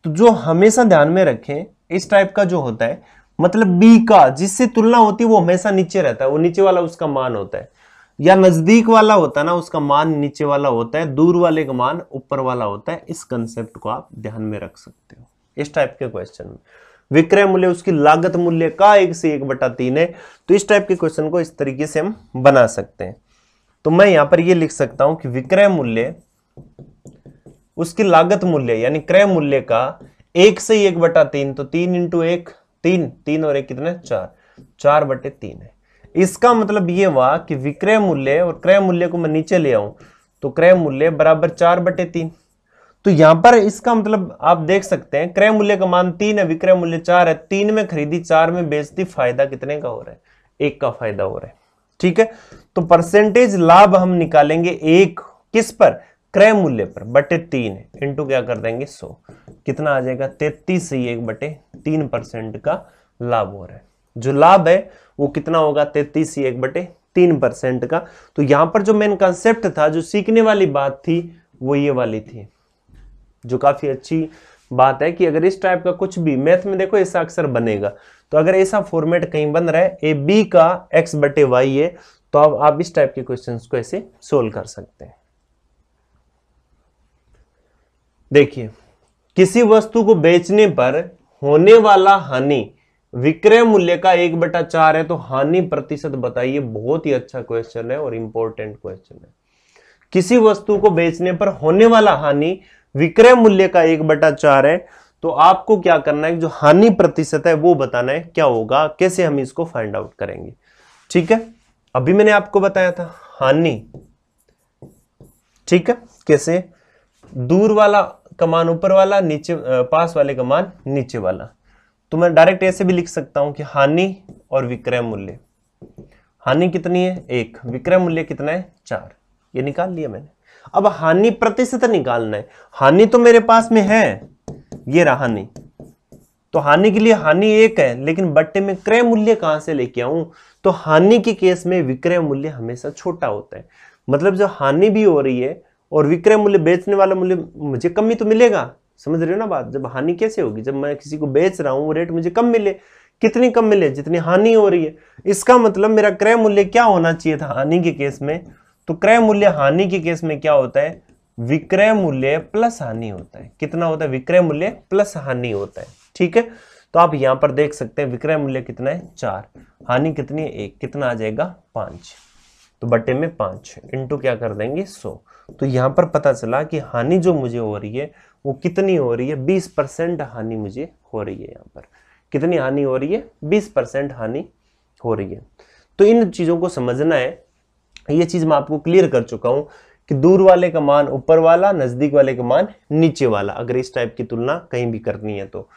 Speaker 1: तो जो हमेशा ध्यान में रखें इस टाइप का जो होता है मतलब बी का जिससे तुलना होती है वो हमेशा नीचे रहता है वो नीचे वाला उसका मान होता है या नजदीक वाला होता है ना उसका मान नीचे वाला होता है दूर वाले का मान ऊपर वाला होता है इस कंसेप्ट को आप ध्यान में रख सकते हो इस टाइप के क्वेश्चन में विक्रय मूल्य उसकी लागत मूल्य का एक से एक बटा तीन है तो इस टाइप के क्वेश्चन को इस तरीके से हम बना सकते हैं तो मैं यहां पर यह लिख सकता हूं कि विक्रय मूल्य उसकी लागत मूल्य यानी क्रय मूल्य का एक से एक बटा तीन तो तीन इंटू एक तीन तीन और एक कितना चार चार बटे तीन है इसका मतलब ये हुआ कि विक्रय मूल्य और क्रय मूल्य को मैं नीचे ले आऊं तो क्रय मूल्य बराबर चार बटे तीन तो यहां पर इसका मतलब आप देख सकते हैं क्रय मूल्य का मान तीन है विक्रय मूल्य चार है तीन में खरीदी चार में बेचती फायदा कितने का हो रहा है एक का फायदा हो रहा है ठीक है तो परसेंटेज लाभ हम निकालेंगे एक किस पर क्रय मूल्य पर बटे तीन इंटू क्या कर देंगे सो कितना आ जाएगा तेतीस से एक बटे तीन परसेंट का लाभ हो रहा है जो लाभ है वो कितना होगा तैतीस एक बटे तीन परसेंट का तो यहां पर जो मेन कंसेप्ट था जो सीखने वाली बात थी वो ये वाली थी जो काफ़ी अच्छी बात है कि अगर इस टाइप का कुछ भी मैथ में देखो ऐसा अक्सर बनेगा तो अगर ऐसा फॉर्मेट कहीं बन रहा है ए बी का एक्स बटे वाई है तो अब आप इस टाइप के क्वेश्चंस को ऐसे सोल्व कर सकते हैं देखिए किसी वस्तु को बेचने पर होने वाला हानि विक्रय मूल्य का एक बटा चार है तो हानि प्रतिशत बताइए बहुत ही अच्छा क्वेश्चन है और इंपॉर्टेंट क्वेश्चन है किसी वस्तु को बेचने पर होने वाला हानि विक्रय मूल्य का एक बटा चार है तो आपको क्या करना है जो हानि प्रतिशत है वो बताना है क्या होगा कैसे हम इसको फाइंड आउट करेंगे ठीक है अभी मैंने आपको बताया था हानि ठीक है कैसे दूर वाला कमान ऊपर वाला नीचे पास वाले कमान नीचे वाला तो मैं डायरेक्ट ऐसे भी लिख सकता हूं कि हानि और विक्रय मूल्य हानि कितनी है एक विक्रय मूल्य कितना है चार ये निकाल लिया मैंने अब हानि प्रतिशत निकालना है हानि तो मेरे पास में है ये रहा हानि तो हानि के लिए हानि एक है लेकिन बट्टे में क्रय मूल्य कहां से लेके आऊं तो हानि के केस में विक्रय मूल्य हमेशा छोटा होता है मतलब जो हानि भी हो रही है और विक्रय मूल्य बेचने वाला मूल्य मुझे कमी तो मिलेगा समझ रहे हो ना बात जब हानि कैसे होगी जब मैं किसी को बेच रहा हूँ वो रेट मुझे कम मिले कितनी कम मिले जितनी हानि हो रही है इसका मतलब मेरा क्रय मूल्य क्या होना चाहिए था हानि के केस में तो क्रय मूल्य हानि के केस में क्या होता है विक्रय मूल्य प्लस हानि होता है कितना होता है विक्रय मूल्य प्लस हानि होता है ठीक है तो आप यहां पर देख सकते हैं विक्रय मूल्य कितना है चार हानि कितनी है एक कितना आ जाएगा पांच तो बटे में पाँच इंटू क्या कर देंगे सौ तो यहाँ पर पता चला कि हानि जो मुझे हो रही है वो कितनी हो रही है बीस परसेंट हानि मुझे हो रही है यहाँ पर कितनी हानि हो रही है बीस परसेंट हानि हो रही है तो इन चीज़ों को समझना है ये चीज़ मैं आपको क्लियर कर चुका हूँ कि दूर वाले का मान ऊपर वाला नज़दीक वाले का मान नीचे वाला अगर इस टाइप की तुलना कहीं भी करनी है तो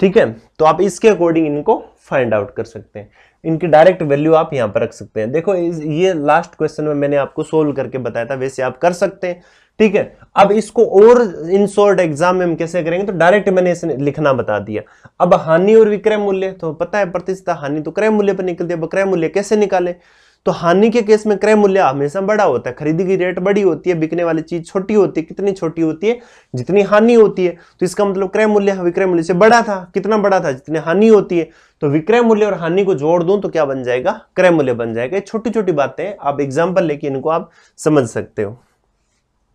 Speaker 1: ठीक है तो आप इसके अकॉर्डिंग इनको फाइंड आउट कर सकते हैं इनकी डायरेक्ट वैल्यू आप यहां पर रख सकते हैं देखो ये लास्ट क्वेश्चन में मैंने आपको सोल्व करके बताया था वैसे आप कर सकते हैं ठीक है अब इसको और इन शॉर्ट एग्जाम में हम कैसे करेंगे तो डायरेक्ट मैंने इसे लिखना बता दिया अब हानि और विक्रय मूल्य तो पता है प्रतिशत हानि तो क्रय मूल्य पर निकलती है क्रय मूल्य कैसे निकाले तो हानि के केस में क्रय मूल्य हमेशा बड़ा होता है खरीदी की रेट बड़ी होती है बिकने वाली चीज छोटी होती है कितनी छोटी होती है जितनी हानि होती है तो इसका मतलब क्रय मूल्य विक्रय मूल्य से बड़ा था कितना बड़ा था जितनी हानि होती है तो विक्रय मूल्य और हानि को जोड़ दूं तो क्या बन जाएगा क्रय मूल्य बन जाएगा छोटी छोटी बातें आप एग्जाम्पल लेके इनको आप समझ सकते हो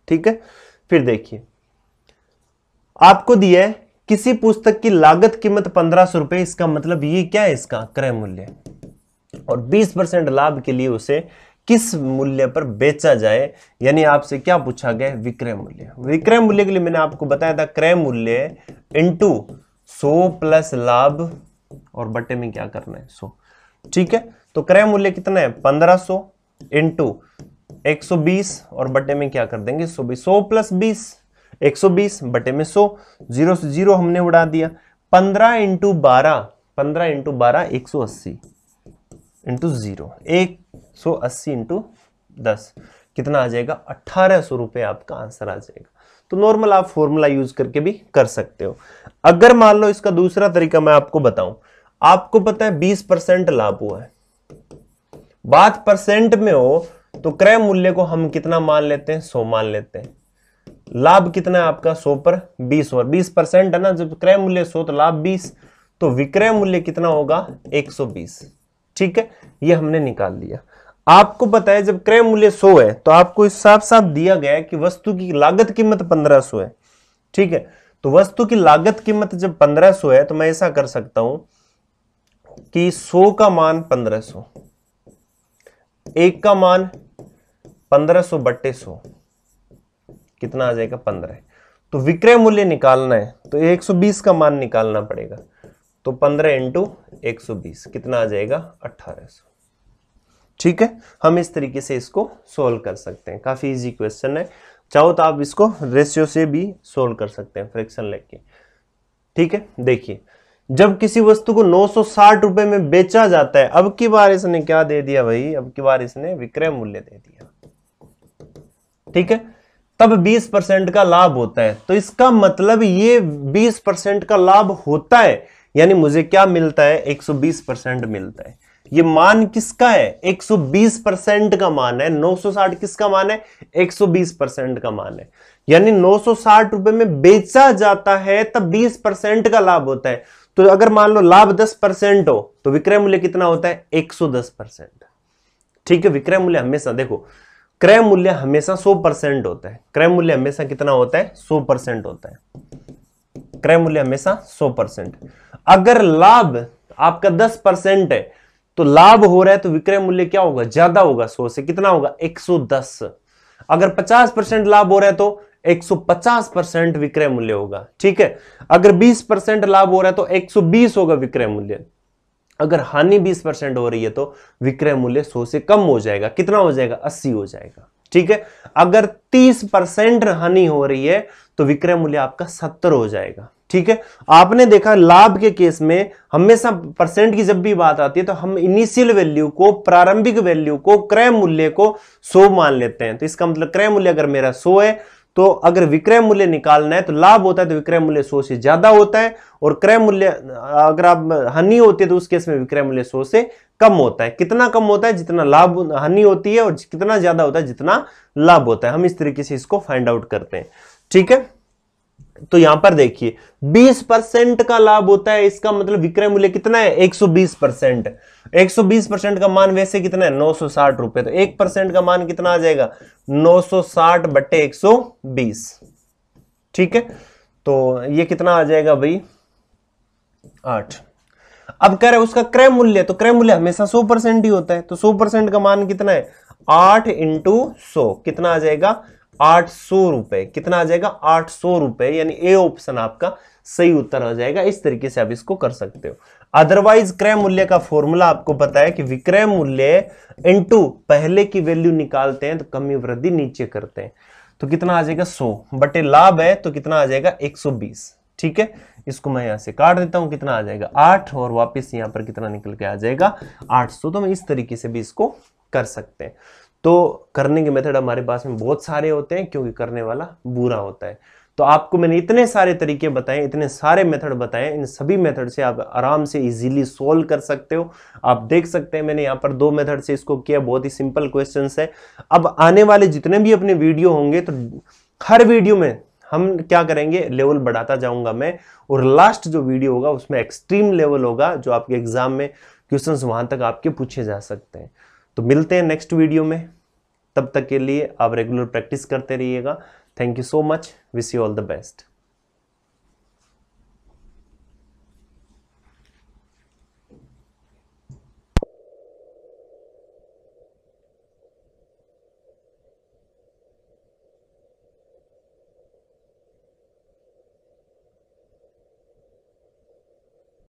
Speaker 1: ठीक है फिर देखिए आपको दिया है किसी पुस्तक की लागत कीमत पंद्रह सौ रुपए इसका मतलब ये क्या है इसका क्रय मूल्य और 20 परसेंट लाभ के लिए उसे किस मूल्य पर बेचा जाए यानी आपसे क्या पूछा गया विक्रय मूल्य विक्रय मूल्य के लिए मैंने आपको बताया था क्रय मूल्य इंटू सो प्लस लाभ और बटे में क्या करना है सो ठीक है तो क्रय मूल्य कितना है पंद्रह सो इंटू एक सौ बीस और बटे में क्या कर देंगे सो भी सो प्लस बीस एक सौ बीस बटे में सो जीरो से जीरो हमने उड़ा दिया पंद्रह इंटू बारह पंद्रह इंटू बारह एक सौ अस्सी इंटू ज़ीरो एक सौ अस्सी इंटू दस कितना आ जाएगा अट्ठारह सौ रुपये आपका आंसर आ जाएगा तो नॉर्मल आप फॉर्मूला यूज करके भी कर सकते हो अगर मान लो इसका दूसरा तरीका मैं आपको बताऊं आपको पता है बीस परसेंट लाभ हुआ है बात परसेंट में हो तो क्रय मूल्य को हम कितना मान लेते हैं सौ मान लेते हैं लाभ कितना है आपका सौ पर बीस और बीस परसेंट है ना जब क्रय मूल्य सौ तो लाभ बीस तो विक्रय मूल्य कितना होगा एक सौ बीस ठीक है ये हमने निकाल लिया आपको बताया जब क्रय मूल्य 100 है तो आपको साफ साफ दिया गया कि वस्तु की लागत कीमत 1500 है ठीक है तो वस्तु की लागत कीमत जब 1500 है तो मैं ऐसा कर सकता हूं कि 100 का मान 1500 एक का मान 1500 बट्टे सो कितना आ जाएगा 15 तो विक्रय मूल्य निकालना है तो 120 का मान निकालना पड़ेगा तो पंद्रह इंटू एक सौ बीस कितना आ जाएगा अट्ठारह ठीक है हम इस तरीके से इसको सोल्व कर सकते हैं काफ़ी इजी क्वेश्चन है चाहो तो आप इसको रेशियो से भी सोल्व कर सकते हैं फ्रैक्शन लेके ठीक है देखिए जब किसी वस्तु को नौ सौ रुपए में बेचा जाता है अब की बार इसने क्या दे दिया भाई अब की बार इसने विक्रय मूल्य दे दिया ठीक है तब 20 परसेंट का लाभ होता है तो इसका मतलब ये 20 परसेंट का लाभ होता है यानी मुझे क्या मिलता है 120 परसेंट मिलता है ये मान किसका है 120 परसेंट का मान है 960 किसका मान है 120 परसेंट का मान है यानी 960 रुपए में बेचा जाता है तब 20 परसेंट का लाभ होता है तो अगर मान लो लाभ 10 परसेंट हो तो विक्रय मूल्य कितना होता है 110 परसेंट ठीक है विक्रय मूल्य हमेशा देखो क्रय मूल्य हमेशा 100 परसेंट होता है क्रय मूल्य हमेशा कितना होता है 100 परसेंट होता है क्रय मूल्य हमेशा 100 परसेंट अगर लाभ आपका 10 परसेंट है तो लाभ हो रहा है तो विक्रय मूल्य क्या होगा ज्यादा होगा 100 से कितना होगा 110 अगर 50 परसेंट लाभ हो रहा है तो 150 परसेंट विक्रय मूल्य होगा ठीक है अगर 20 परसेंट लाभ हो रहा है तो 120 होगा विक्रय मूल्य अगर हानि 20 परसेंट हो रही है तो विक्रय मूल्य 100 से कम हो जाएगा कितना हो जाएगा 80 हो जाएगा ठीक है अगर 30 परसेंट हानि हो रही है तो विक्रय मूल्य आपका 70 हो जाएगा ठीक है आपने देखा लाभ के केस में हमेशा परसेंट की जब भी बात आती है तो हम इनिशियल वैल्यू को प्रारंभिक वैल्यू को क्रय मूल्य को सो मान लेते हैं तो इसका मतलब क्रय मूल्य अगर मेरा सो है तो अगर विक्रय मूल्य निकालना है तो लाभ होता है तो विक्रय मूल्य सो से ज्यादा होता है और क्रय मूल्य अगर आप हानि होती है तो उस केस में विक्रय मूल्य सो से कम होता है कितना कम होता है जितना लाभ हानि होती है और कितना ज्यादा होता है जितना लाभ होता है हम इस तरीके से इसको फाइंड आउट करते हैं ठीक है तो यहां पर देखिए 20 परसेंट का लाभ होता है इसका मतलब विक्रय मूल्य कितना है 120 परसेंट एक परसेंट का मान वैसे कितना है नौ सौ साठ रुपए तो एक परसेंट का मान कितना आ जाएगा नौ सौ साठ बट्टे एक सौ बीस ठीक है तो ये कितना आ जाएगा भाई आठ अब कह रहे उसका क्रय मूल्य तो क्रय मूल्य हमेशा सो परसेंट ही होता है तो सो परसेंट का मान कितना है आठ इंटू सो कितना आ जाएगा आठ सौ रुपए कितना आ जाएगा आठ सौ रुपए यानी ए ऑप्शन आपका सही उत्तर आ जाएगा इस तरीके से आप इसको कर सकते हो अदरवाइज क्रय मूल्य का फॉर्मूला आपको बताया कि विक्रय मूल्य इनटू पहले की वैल्यू निकालते हैं तो कमी वृद्धि नीचे करते हैं तो कितना आ जाएगा सो बटे लाभ है तो कितना आ जाएगा एक सौ बीस ठीक है इसको मैं यहां से काट देता हूं कितना आ जाएगा आठ और वापिस यहां पर कितना निकल के आ जाएगा आठ सौ तो हम इस तरीके से भी इसको कर सकते हैं तो करने के मेथड हमारे पास में बहुत सारे होते हैं क्योंकि करने वाला बुरा होता है तो आपको मैंने इतने सारे तरीके बताए इतने सारे मेथड बताए इन सभी मेथड से आप आराम से इजीली सॉल्व कर सकते हो आप देख सकते हैं मैंने यहाँ पर दो मेथड से इसको किया बहुत ही सिंपल क्वेश्चन है अब आने वाले जितने भी अपने वीडियो होंगे तो हर वीडियो में हम क्या करेंगे लेवल बढ़ाता जाऊंगा मैं और लास्ट जो वीडियो होगा उसमें एक्सट्रीम लेवल होगा जो आपके एग्जाम में क्वेश्चंस वहां तक आपके पूछे जा सकते हैं तो मिलते हैं नेक्स्ट वीडियो में तब तक के लिए आप रेगुलर प्रैक्टिस करते रहिएगा thank you so much wish you all the best